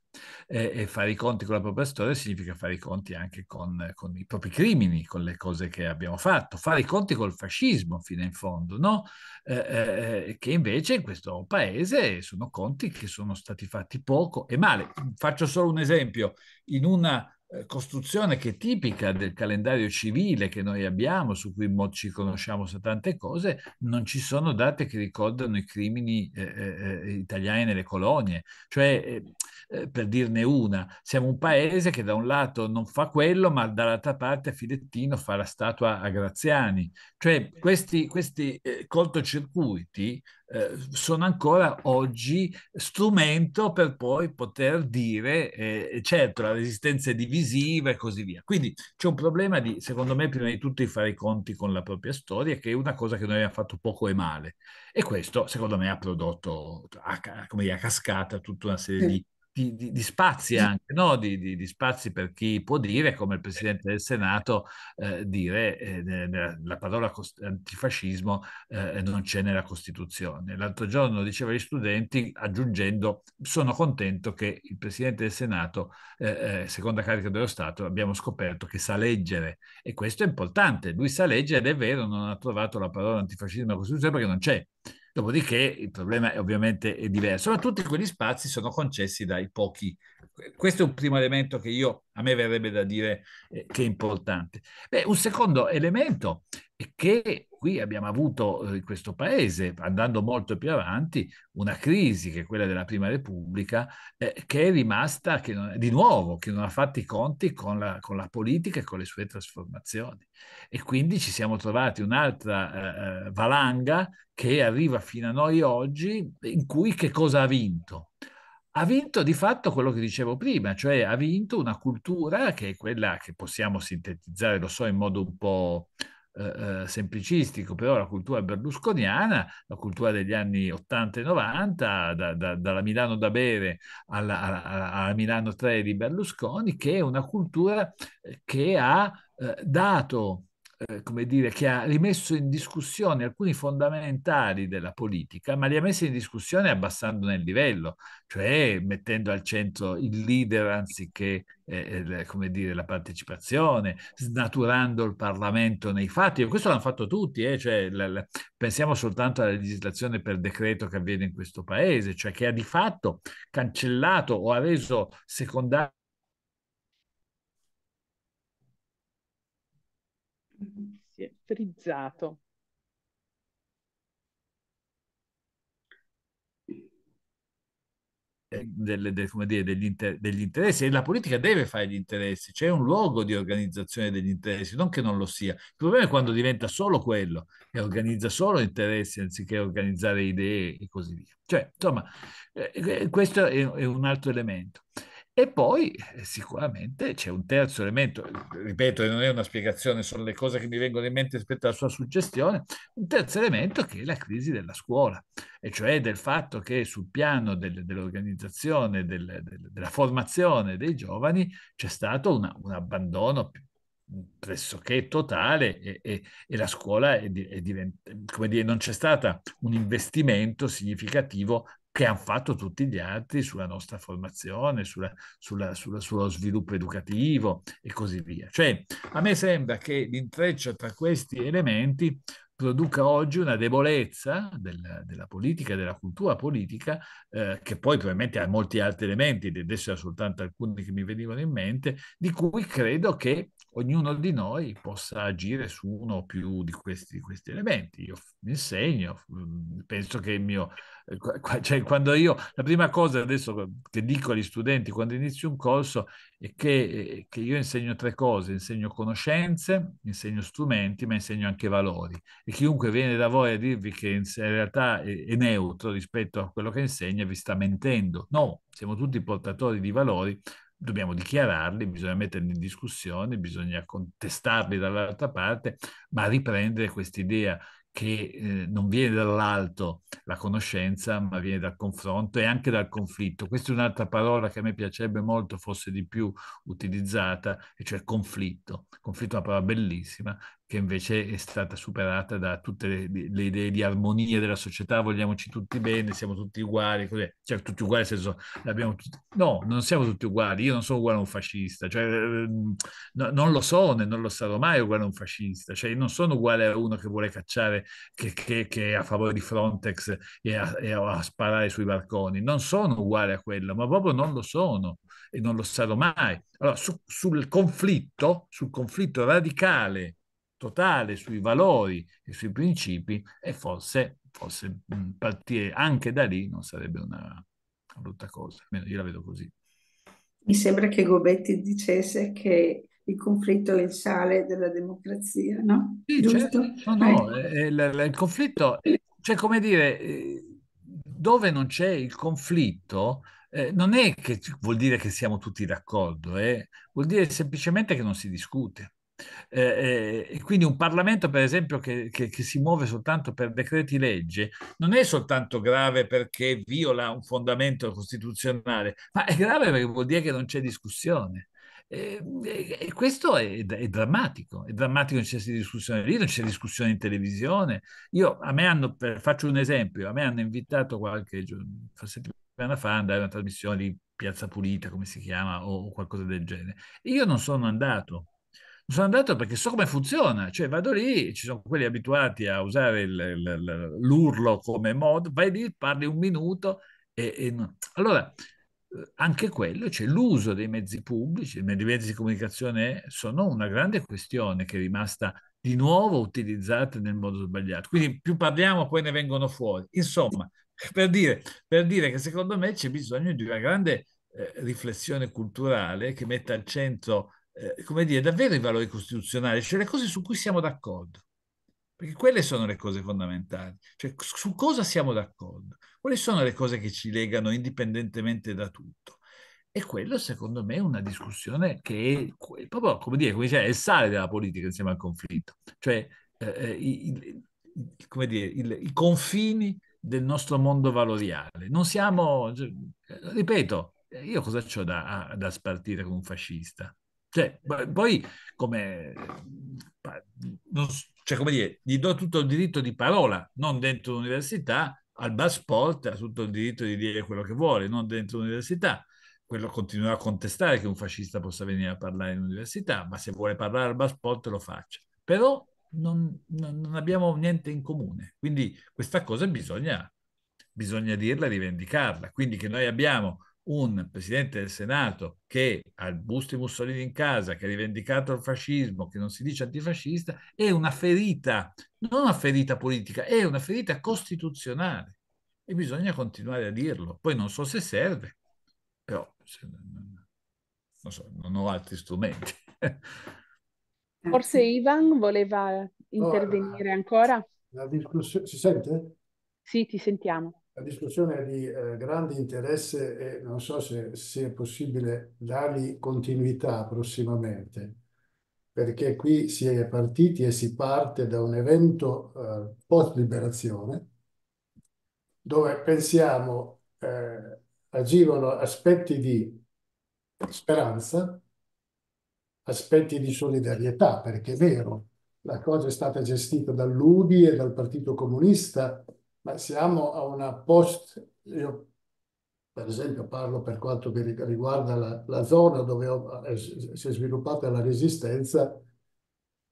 Speaker 3: E, e, fare i conti con la propria storia significa fare i conti anche con, con, i propri crimini, con le cose che abbiamo fatto, fare i conti col fascismo fino in fondo, no? eh, eh, eh che invece in questo paese sono conti che sono stati fatti poco e male. Faccio solo un esempio. In una eh, costruzione che è tipica del calendario civile che noi abbiamo, su cui ci conosciamo sa tante cose, non ci sono date che ricordano i crimini eh, eh, eh italiani nelle colonie. Cioè, eh, eh, per dirne una, siamo un paese che da un lato non fa quello, ma dall'altra parte Filettino fa la statua a Graziani. Cioè, questi, questi cortocircuiti eh, sono ancora oggi strumento per poi poter dire, eh, certo, la resistenza è divisiva e così via. Quindi c'è un problema di, secondo me, prima di tutto di fare i conti con la propria storia, che è una cosa che noi abbiamo fatto poco e male. E questo, secondo me, ha prodotto a, come dire, a cascata tutta una serie di di, di, di, spazi anche, no? di, di, spazi per chi può dire, come il Presidente del Senato, eh, dire eh, la parola cost- antifascismo eh, non c'è nella Costituzione. L'altro giorno diceva agli studenti, aggiungendo, sono contento che il Presidente del Senato, eh, eh, seconda carica dello Stato, abbiamo scoperto che sa leggere e questo è importante, lui sa leggere ed è vero, non ha trovato la parola antifascismo nella Costituzione perché non c'è Dopodiché il problema è ovviamente è diverso, ma tutti quegli spazi sono concessi dai pochi. Questo è un primo elemento che io, a me verrebbe da dire eh, che è importante. Beh, un secondo elemento è che qui abbiamo avuto eh, in questo paese, andando molto più avanti, una crisi che è quella della Prima Repubblica, eh, che è rimasta che non, di nuovo, che non ha fatto i conti con la, con la, politica e con le sue trasformazioni. E quindi ci siamo trovati un'altra eh, eh, valanga che arriva fino a noi oggi, in cui che cosa ha vinto? ha vinto di fatto quello che dicevo prima, cioè ha vinto una cultura che è quella che possiamo sintetizzare, lo so, in modo un po' Eh, eh, semplicistico, però la cultura berlusconiana, la cultura degli anni 80 e 90, da, da, dalla Milano da bere alla, alla, alla, Milano 3 di Berlusconi, che è una cultura eh, che ha eh, dato eh, come dire, che ha rimesso in discussione alcuni fondamentali della politica, ma li ha messi in discussione abbassandone il livello, cioè mettendo al centro il leader anziché eh, eh come dire, la partecipazione, snaturando il Parlamento nei fatti. E questo l'hanno fatto tutti, eh? cioè, la, la, pensiamo soltanto alla legislazione per decreto che avviene in questo Paese, cioè che ha di fatto cancellato o ha reso secondario
Speaker 2: caratterizzato.
Speaker 3: Eh, delle, delle, dire, degli, inter degli, interessi e la politica deve fare gli interessi, c'è un luogo di organizzazione degli interessi, non che non lo sia. Il problema è quando diventa solo quello e organizza solo interessi anziché organizzare idee e così via. Cioè, insomma, eh, eh questo è, è un altro elemento. E poi eh, sicuramente c'è un terzo elemento, ripeto, non è una spiegazione, sono le cose che mi vengono in mente rispetto alla sua suggestione, un terzo elemento che è la crisi della scuola, e cioè del fatto che sul piano del, dell'organizzazione, del, del, della formazione dei giovani c'è stato una, un abbandono pressoché totale e, e, e la scuola è, è divent- come dire, non c'è stato un investimento significativo che hanno fatto tutti gli altri sulla nostra formazione, sulla, sulla, sulla, sullo sviluppo educativo e così via. Cioè, a me sembra che l'intreccio tra questi elementi produca oggi una debolezza del, della politica, della cultura politica, eh, che poi probabilmente ha molti altri elementi, ed adesso sono soltanto alcuni che mi venivano in mente, di cui credo che ognuno di noi possa agire su uno o più di questi, di questi elementi. Io insegno, mm, penso che il mio eh, cioè, quando io, la prima cosa adesso che dico agli studenti quando inizio un corso è che, eh, che io insegno tre cose, insegno conoscenze, insegno strumenti, ma insegno anche valori. E chiunque viene da voi a dirvi che in realtà è, è neutro rispetto a quello che insegna vi sta mentendo. No, siamo tutti portatori di valori, dobbiamo dichiararli, bisogna metterli in discussione, bisogna contestarli dall'altra parte, ma riprendere quest'idea che eh, non viene dall'alto la conoscenza, ma viene dal confronto e anche dal conflitto. Questa è un'altra parola che a me piacerebbe molto fosse di più utilizzata, e cioè conflitto. Conflitto è una parola bellissima, che invece è stata superata da tutte le, le idee di armonia della società, vogliamoci tutti bene, siamo tutti uguali, così. cioè tutti uguali nel senso, tutti... no, non siamo tutti uguali, io non sono uguale a un fascista, cioè, ehm, no, non lo sono e non lo sarò mai uguale a un fascista, cioè, non sono uguale a uno che vuole cacciare, che, che, che è a favore di Frontex e a, e a sparare sui balconi, non sono uguale a quello, ma proprio non lo sono e non lo sarò mai. Allora, su, sul conflitto, sul conflitto radicale, totale sui valori e sui principi e forse, forse mm, partire anche da lì non sarebbe una, brutta cosa, almeno io la vedo così.
Speaker 1: Mi sembra che Gobetti dicesse che il conflitto è il sale della democrazia, no? Sì, Giusto? Certo. No, no,
Speaker 3: ecco. eh. il, eh, il, conflitto, cioè come dire, eh, dove non c'è il conflitto, eh, non è che vuol dire che siamo tutti d'accordo, eh? vuol dire semplicemente che non si discute. Eh, eh, e quindi un Parlamento, per esempio, che, che, che, si muove soltanto per decreti legge, non è soltanto grave perché viola un fondamento costituzionale, ma è grave perché vuol dire che non c'è discussione. E, e, e questo è, è, drammatico, è drammatico in certi discussioni lì, non c'è discussione in televisione. Io, a me hanno, per, faccio un esempio, a me hanno invitato qualche giorno, settimana fa, andare a una trasmissione di Piazza Pulita, come si chiama, o, o qualcosa del genere. Io non sono andato, sono andato perché so come funziona, cioè vado lì, ci sono quelli abituati a usare il, il, l'urlo come mod, vai lì, parli un minuto e, e no. allora eh, anche quello, cioè l'uso dei mezzi pubblici, dei mezzi di comunicazione sono una grande questione che è rimasta di nuovo utilizzata nel modo sbagliato. Quindi più parliamo poi ne vengono fuori. Insomma, per dire, per dire che secondo me c'è bisogno di una grande eh, riflessione culturale che metta al centro eh, come dire, davvero i valori costituzionali, cioè le cose su cui siamo d'accordo. Perché quelle sono le cose fondamentali, cioè su cosa siamo d'accordo, quali sono le cose che ci legano indipendentemente da tutto. E quello, secondo me, è una discussione che è proprio, come dire, come diceva, è il sale della politica insieme al conflitto. Cioè, eh, eh il, come dire, il, i confini del nostro mondo valoriale. Non siamo, cioè, ripeto, io cosa ho da, da spartire con un fascista? Cioè, poi, come, cioè, come dire, gli do tutto il diritto di parola, non dentro l'università, al Basport ha tutto il diritto di dire quello che vuole, non dentro l'università. Quello continuerà a contestare che un fascista possa venire a parlare in università, ma se vuole parlare al Basport lo faccia. Però non, non, abbiamo niente in comune. Quindi questa cosa bisogna, bisogna dirla e rivendicarla. Quindi che noi abbiamo un presidente del Senato che ha il busto di Mussolini in casa, che ha rivendicato il fascismo, che non si dice antifascista, è una ferita, non una ferita politica, è una ferita costituzionale. E bisogna continuare a dirlo. Poi non so se serve, però se, non, so, non ho altri strumenti.
Speaker 4: Forse
Speaker 2: eh, Ivan voleva oh, intervenire oh, ancora.
Speaker 4: La discussione si sente?
Speaker 2: Sì, ti sentiamo.
Speaker 4: La discussione è di eh, grande interesse e non so se sia possibile dargli continuità prossimamente, perché qui si è partiti e si parte da un evento eh, post-liberazione dove pensiamo eh, agivano aspetti di speranza, aspetti di solidarietà, perché è vero, la cosa è stata gestita dall'UDI e dal Partito Comunista ma siamo a una post, io per esempio parlo per quanto riguarda la, la zona dove ho, eh, si è sviluppata la resistenza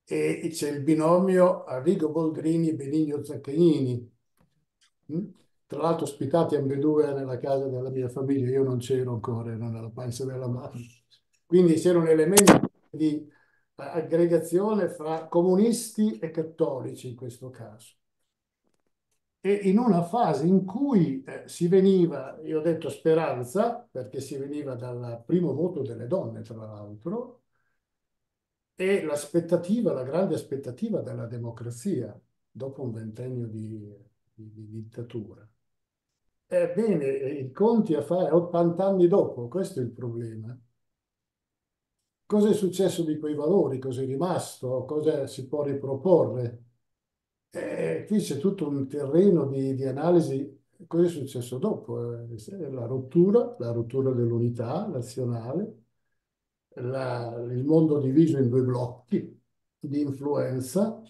Speaker 4: e c'è il binomio Arrigo Boldrini e Benigno Zaccagnini, mm? tra l'altro ospitati ambedue nella casa della mia famiglia, io non c'ero ancora, ero nella pancia della mamma. Quindi c'era un elemento di aggregazione fra comunisti e cattolici in questo caso e in una fase in cui eh, si veniva, io ho detto speranza, perché si veniva dal primo voto delle donne, tra l'altro, e l'aspettativa, la grande aspettativa della democrazia dopo un ventennio di, di, di dittatura. Ebbene, i conti a fare 80 anni dopo, questo è il problema. Cosa è successo di quei valori? Cosa è rimasto? Cosa si può riproporre? eh, qui c'è tutto un terreno di, di analisi cosa è successo dopo? Eh, la rottura, la rottura dell'unità nazionale, la, il mondo diviso in due blocchi di influenza,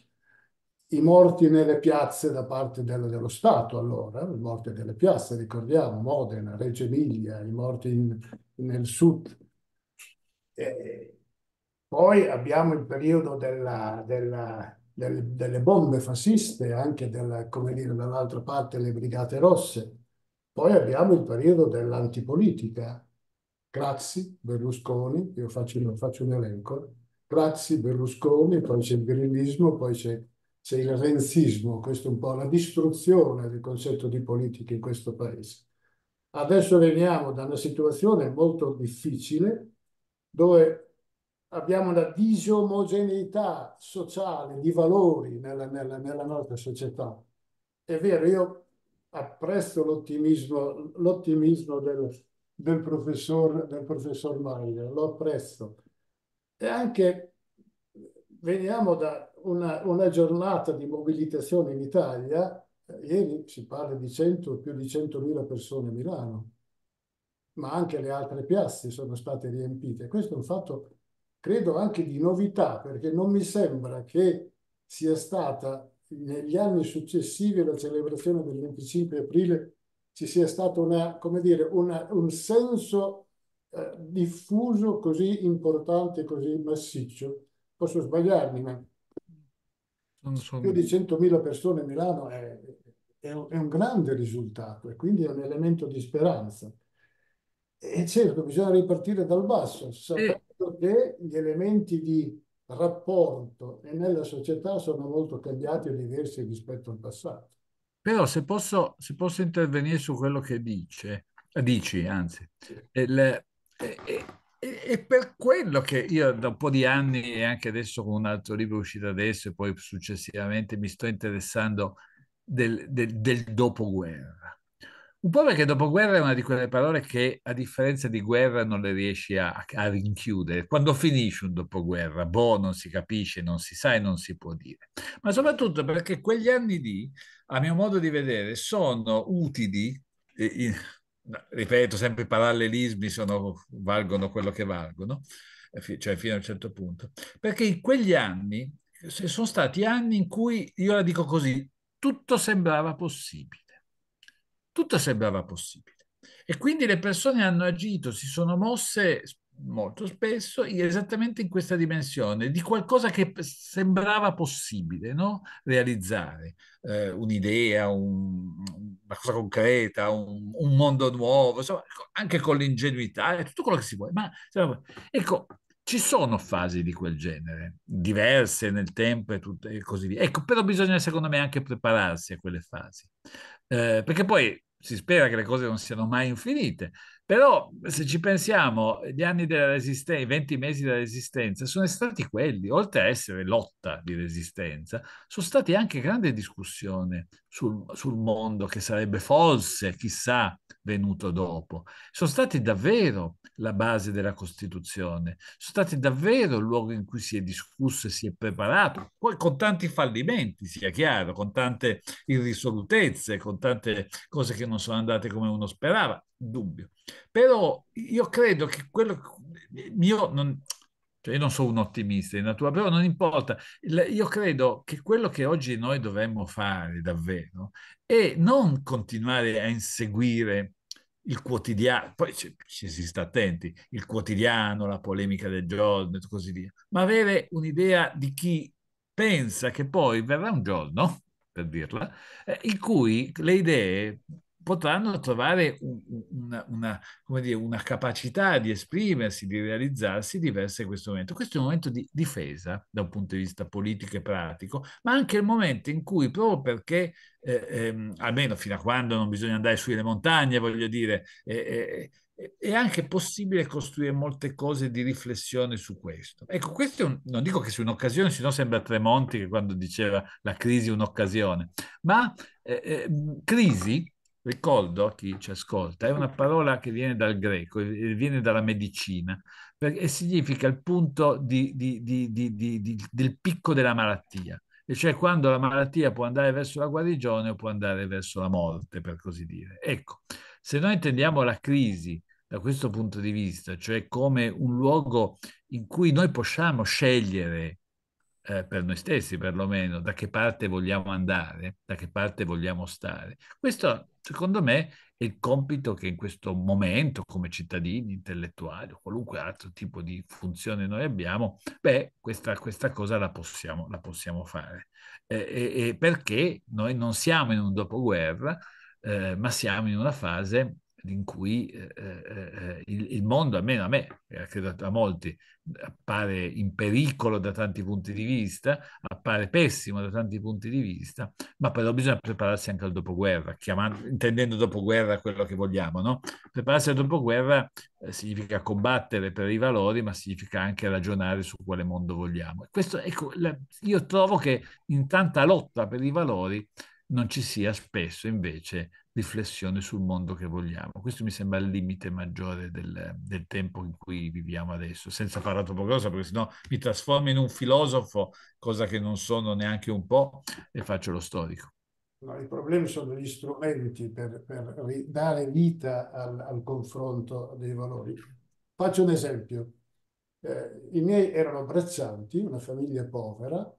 Speaker 4: i morti nelle piazze da parte dello, dello Stato allora, le morti nelle piazze, ricordiamo, Modena, Reggio Emilia, i morti in, nel sud. E eh, poi abbiamo il periodo della, della del, delle bombe fasciste, anche del, come dire, dall'altra parte le brigate rosse. Poi abbiamo il periodo dell'antipolitica. Grazzi, Berlusconi, io faccio, faccio un elenco, Grazzi, Berlusconi, poi c'è il birilismo, poi c'è, il renzismo, questa è un po' la distruzione del concetto di politica in questo paese. Adesso veniamo da una situazione molto difficile dove abbiamo una disomogeneità sociale, di valori nella, nella, nella nostra società. È vero, io apprezzo l'ottimismo, del, del, professor, del professor Maier, lo apprezzo. E anche veniamo da una, una giornata di mobilitazione in Italia, ieri si parla di 100, più di 100.000 persone a Milano, ma anche le altre piazze sono state riempite. Questo è un fatto credo anche di novità, perché non mi sembra che sia stata negli anni successivi alla celebrazione del 25 aprile ci sia stato una, come dire, una, un senso eh, diffuso così importante, così massiccio. Posso sbagliarmi, ma so. più di 100.000 persone a Milano è, è, un, è un grande risultato e quindi è un elemento di speranza. E certo, bisogna ripartire dal basso, sapendo detto che gli elementi di rapporto e nella società sono molto cambiati e diversi rispetto al passato.
Speaker 3: Però se posso, se posso intervenire su quello che dice, eh, dici, anzi, sì. Eh, eh, per quello che io da un po' di anni e anche adesso con un altro libro uscito adesso e poi successivamente mi sto interessando del, del, del dopoguerra. Un po' perché dopoguerra è una di quelle parole che, a differenza di guerra, non le riesci a, a rinchiudere. Quando finisce un dopoguerra, boh, non si capisce, non si sa e non si può dire. Ma soprattutto perché quegli anni lì, a mio modo di vedere, sono utili, eh, in, ripeto, sempre i parallelismi sono, valgono quello che valgono, eh, cioè fino a un certo punto, perché in quegli anni sono stati anni in cui, io la dico così, tutto sembrava possibile tutto sembrava possibile. E quindi le persone hanno agito, si sono mosse molto spesso esattamente in questa dimensione di qualcosa che sembrava possibile no? realizzare, eh, un'idea, un, una cosa concreta, un, un, mondo nuovo, insomma, ecco, anche con l'ingenuità tutto quello che si vuole. Ma insomma, ecco, ci sono fasi di quel genere, diverse nel tempo e, tutto, e così via. Ecco, però bisogna secondo me anche prepararsi a quelle fasi eh, perché poi si spera che le cose non siano mai infinite, però se ci pensiamo, gli anni della resistenza, i 20 mesi della resistenza sono stati quelli, oltre a essere lotta di resistenza, sono stati anche grande discussione, sul, sul, mondo che sarebbe forse, chissà, venuto dopo. Sono stati davvero la base della Costituzione, sono stati davvero il luogo in cui si è discusso e si è preparato, poi con tanti fallimenti, sia chiaro, con tante irrisolutezze, con tante cose che non sono andate come uno sperava, dubbio. Però io credo che quello mio, non, cioè, io non sono un ottimista di natura, però non importa. Io credo che quello che oggi noi dovremmo fare davvero è non continuare a inseguire il quotidiano, poi ci, ci, si sta attenti, il quotidiano, la polemica del giorno e così via, ma avere un'idea di chi pensa che poi verrà un giorno, per dirla, eh, in cui le idee potranno trovare un, una, una, dire, una, capacità di esprimersi, di realizzarsi diversa in questo momento. Questo è un momento di difesa da un punto di vista politico e pratico, ma anche il momento in cui, proprio perché, eh, ehm, almeno fino a quando non bisogna andare sulle montagne, voglio dire, eh, eh, eh è anche possibile costruire molte cose di riflessione su questo. Ecco, questo un, non dico che sia un'occasione, se no sembra Tremonti che quando diceva la crisi è un'occasione, ma eh, eh, crisi ricordo a chi ci ascolta, è una parola che viene dal greco, viene dalla medicina, e significa il punto di, di, di, del picco della malattia, e cioè quando la malattia può andare verso la guarigione o può andare verso la morte, per così dire. Ecco, se noi intendiamo la crisi da questo punto di vista, cioè come un luogo in cui noi possiamo scegliere eh, per noi stessi perlomeno, da che parte vogliamo andare, da che parte vogliamo stare. Questo secondo me è il compito che in questo momento, come cittadini, intellettuali o qualunque altro tipo di funzione noi abbiamo, beh, questa, questa cosa la possiamo, la possiamo fare. Eh, eh, perché noi non siamo in un dopoguerra, eh, ma siamo in una fase in cui eh, eh, eh, il, il, mondo, almeno a me, credo a molti, appare in pericolo da tanti punti di vista, appare pessimo da tanti punti di vista, ma però bisogna prepararsi anche al dopoguerra, chiamando, intendendo dopoguerra quello che vogliamo, no? Prepararsi al dopoguerra eh, significa combattere per i valori, ma significa anche ragionare su quale mondo vogliamo. Questo, ecco, la, io trovo che in tanta lotta per i valori non ci sia spesso invece riflessione sul mondo che vogliamo. Questo mi sembra il limite maggiore del, del tempo in cui viviamo adesso, senza fare troppo cosa, perché sennò mi trasformo in un filosofo, cosa che non sono neanche un po', e faccio lo storico.
Speaker 4: No, I problemi sono gli strumenti per, per dare vita al, al, confronto dei valori. Faccio un esempio. Eh, I miei erano braccianti, una famiglia povera,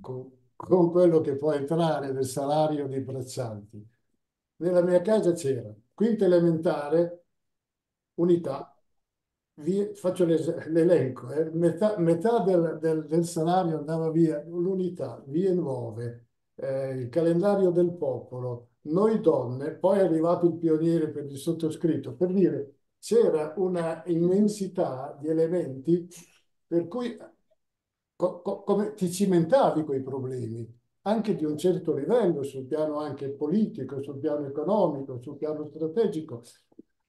Speaker 4: con con quello che può entrare nel salario dei braccianti. Nella mia casa c'era quinta elementare, unità, via, faccio l'elenco, eh, metà, metà del, del, del, salario andava via, l'unità, vie nuove, eh, il calendario del popolo, noi donne, poi è arrivato il pioniere per il sottoscritto, per dire c'era una immensità di elementi per cui co come ti cimentavi quei problemi, anche di un certo livello, sul piano anche politico, sul piano economico, sul piano strategico.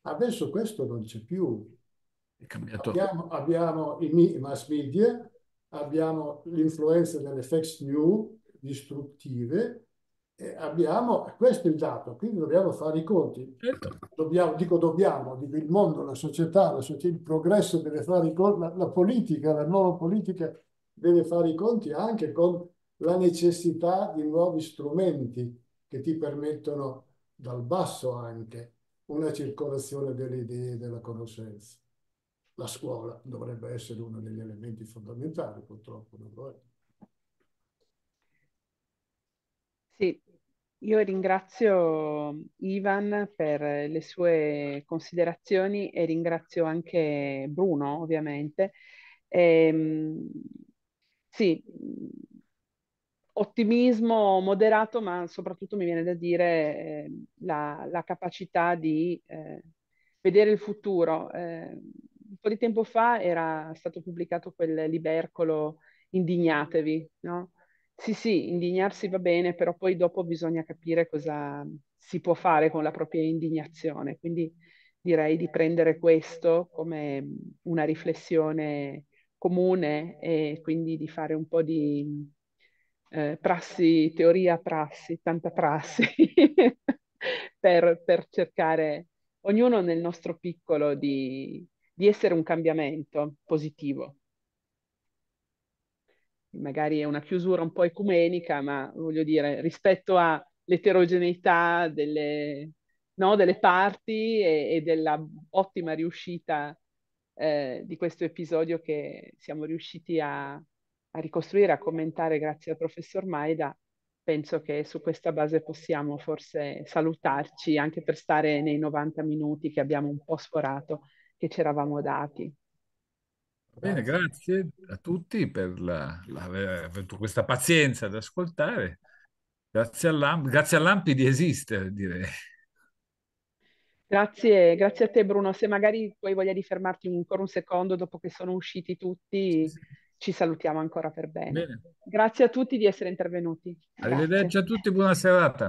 Speaker 4: Adesso questo non c'è più. È Abbiamo, abbiamo i mass media, abbiamo l'influenza delle fake news distruttive, abbiamo, questo è il dato, quindi dobbiamo fare i conti. Certo. Dobbiamo, dico dobbiamo, dico il mondo, la società, la società il progresso deve fare i conti, la, la politica, la nuova politica deve fare i conti anche con la necessità di nuovi strumenti che ti permettono dal basso anche una circolazione delle idee e della conoscenza. La scuola dovrebbe essere uno degli elementi fondamentali, purtroppo non lo è.
Speaker 2: Sì, io ringrazio Ivan per le sue considerazioni e ringrazio anche Bruno, ovviamente. E, ehm, sì, mm, ottimismo moderato, ma soprattutto mi viene da dire eh, la, la, capacità di eh, vedere il futuro. Eh, un po' di tempo fa era stato pubblicato quel libercolo Indignatevi, no? Sì, sì, indignarsi va bene, però poi dopo bisogna capire cosa si può fare con la propria indignazione. Quindi direi di prendere questo come mm, una riflessione comune e quindi di fare un po' di eh, prassi, teoria prassi, tanta prassi, per, per, cercare ognuno nel nostro piccolo di, di essere un cambiamento positivo magari è una chiusura un po' ecumenica, ma voglio dire, rispetto all'eterogeneità delle, no, delle parti e, e dell'ottima riuscita eh, di questo episodio che siamo riusciti a, a ricostruire, a commentare grazie al professor Maida, penso che su questa base possiamo forse salutarci anche per stare nei 90 minuti che abbiamo un po' sforato, che ci eravamo dati.
Speaker 3: Bene, grazie a tutti per aver eh, avuto questa pazienza ad ascoltare. Grazie, all'amp- grazie all'Ampi di esistere, direi.
Speaker 2: Grazie, grazie a te Bruno. Se magari tu hai voglia di fermarti ancora un secondo dopo che sono usciti tutti, ci salutiamo ancora per bene. bene.
Speaker 1: Grazie a tutti di essere intervenuti. Arrivederci grazie. a tutti, buona serata.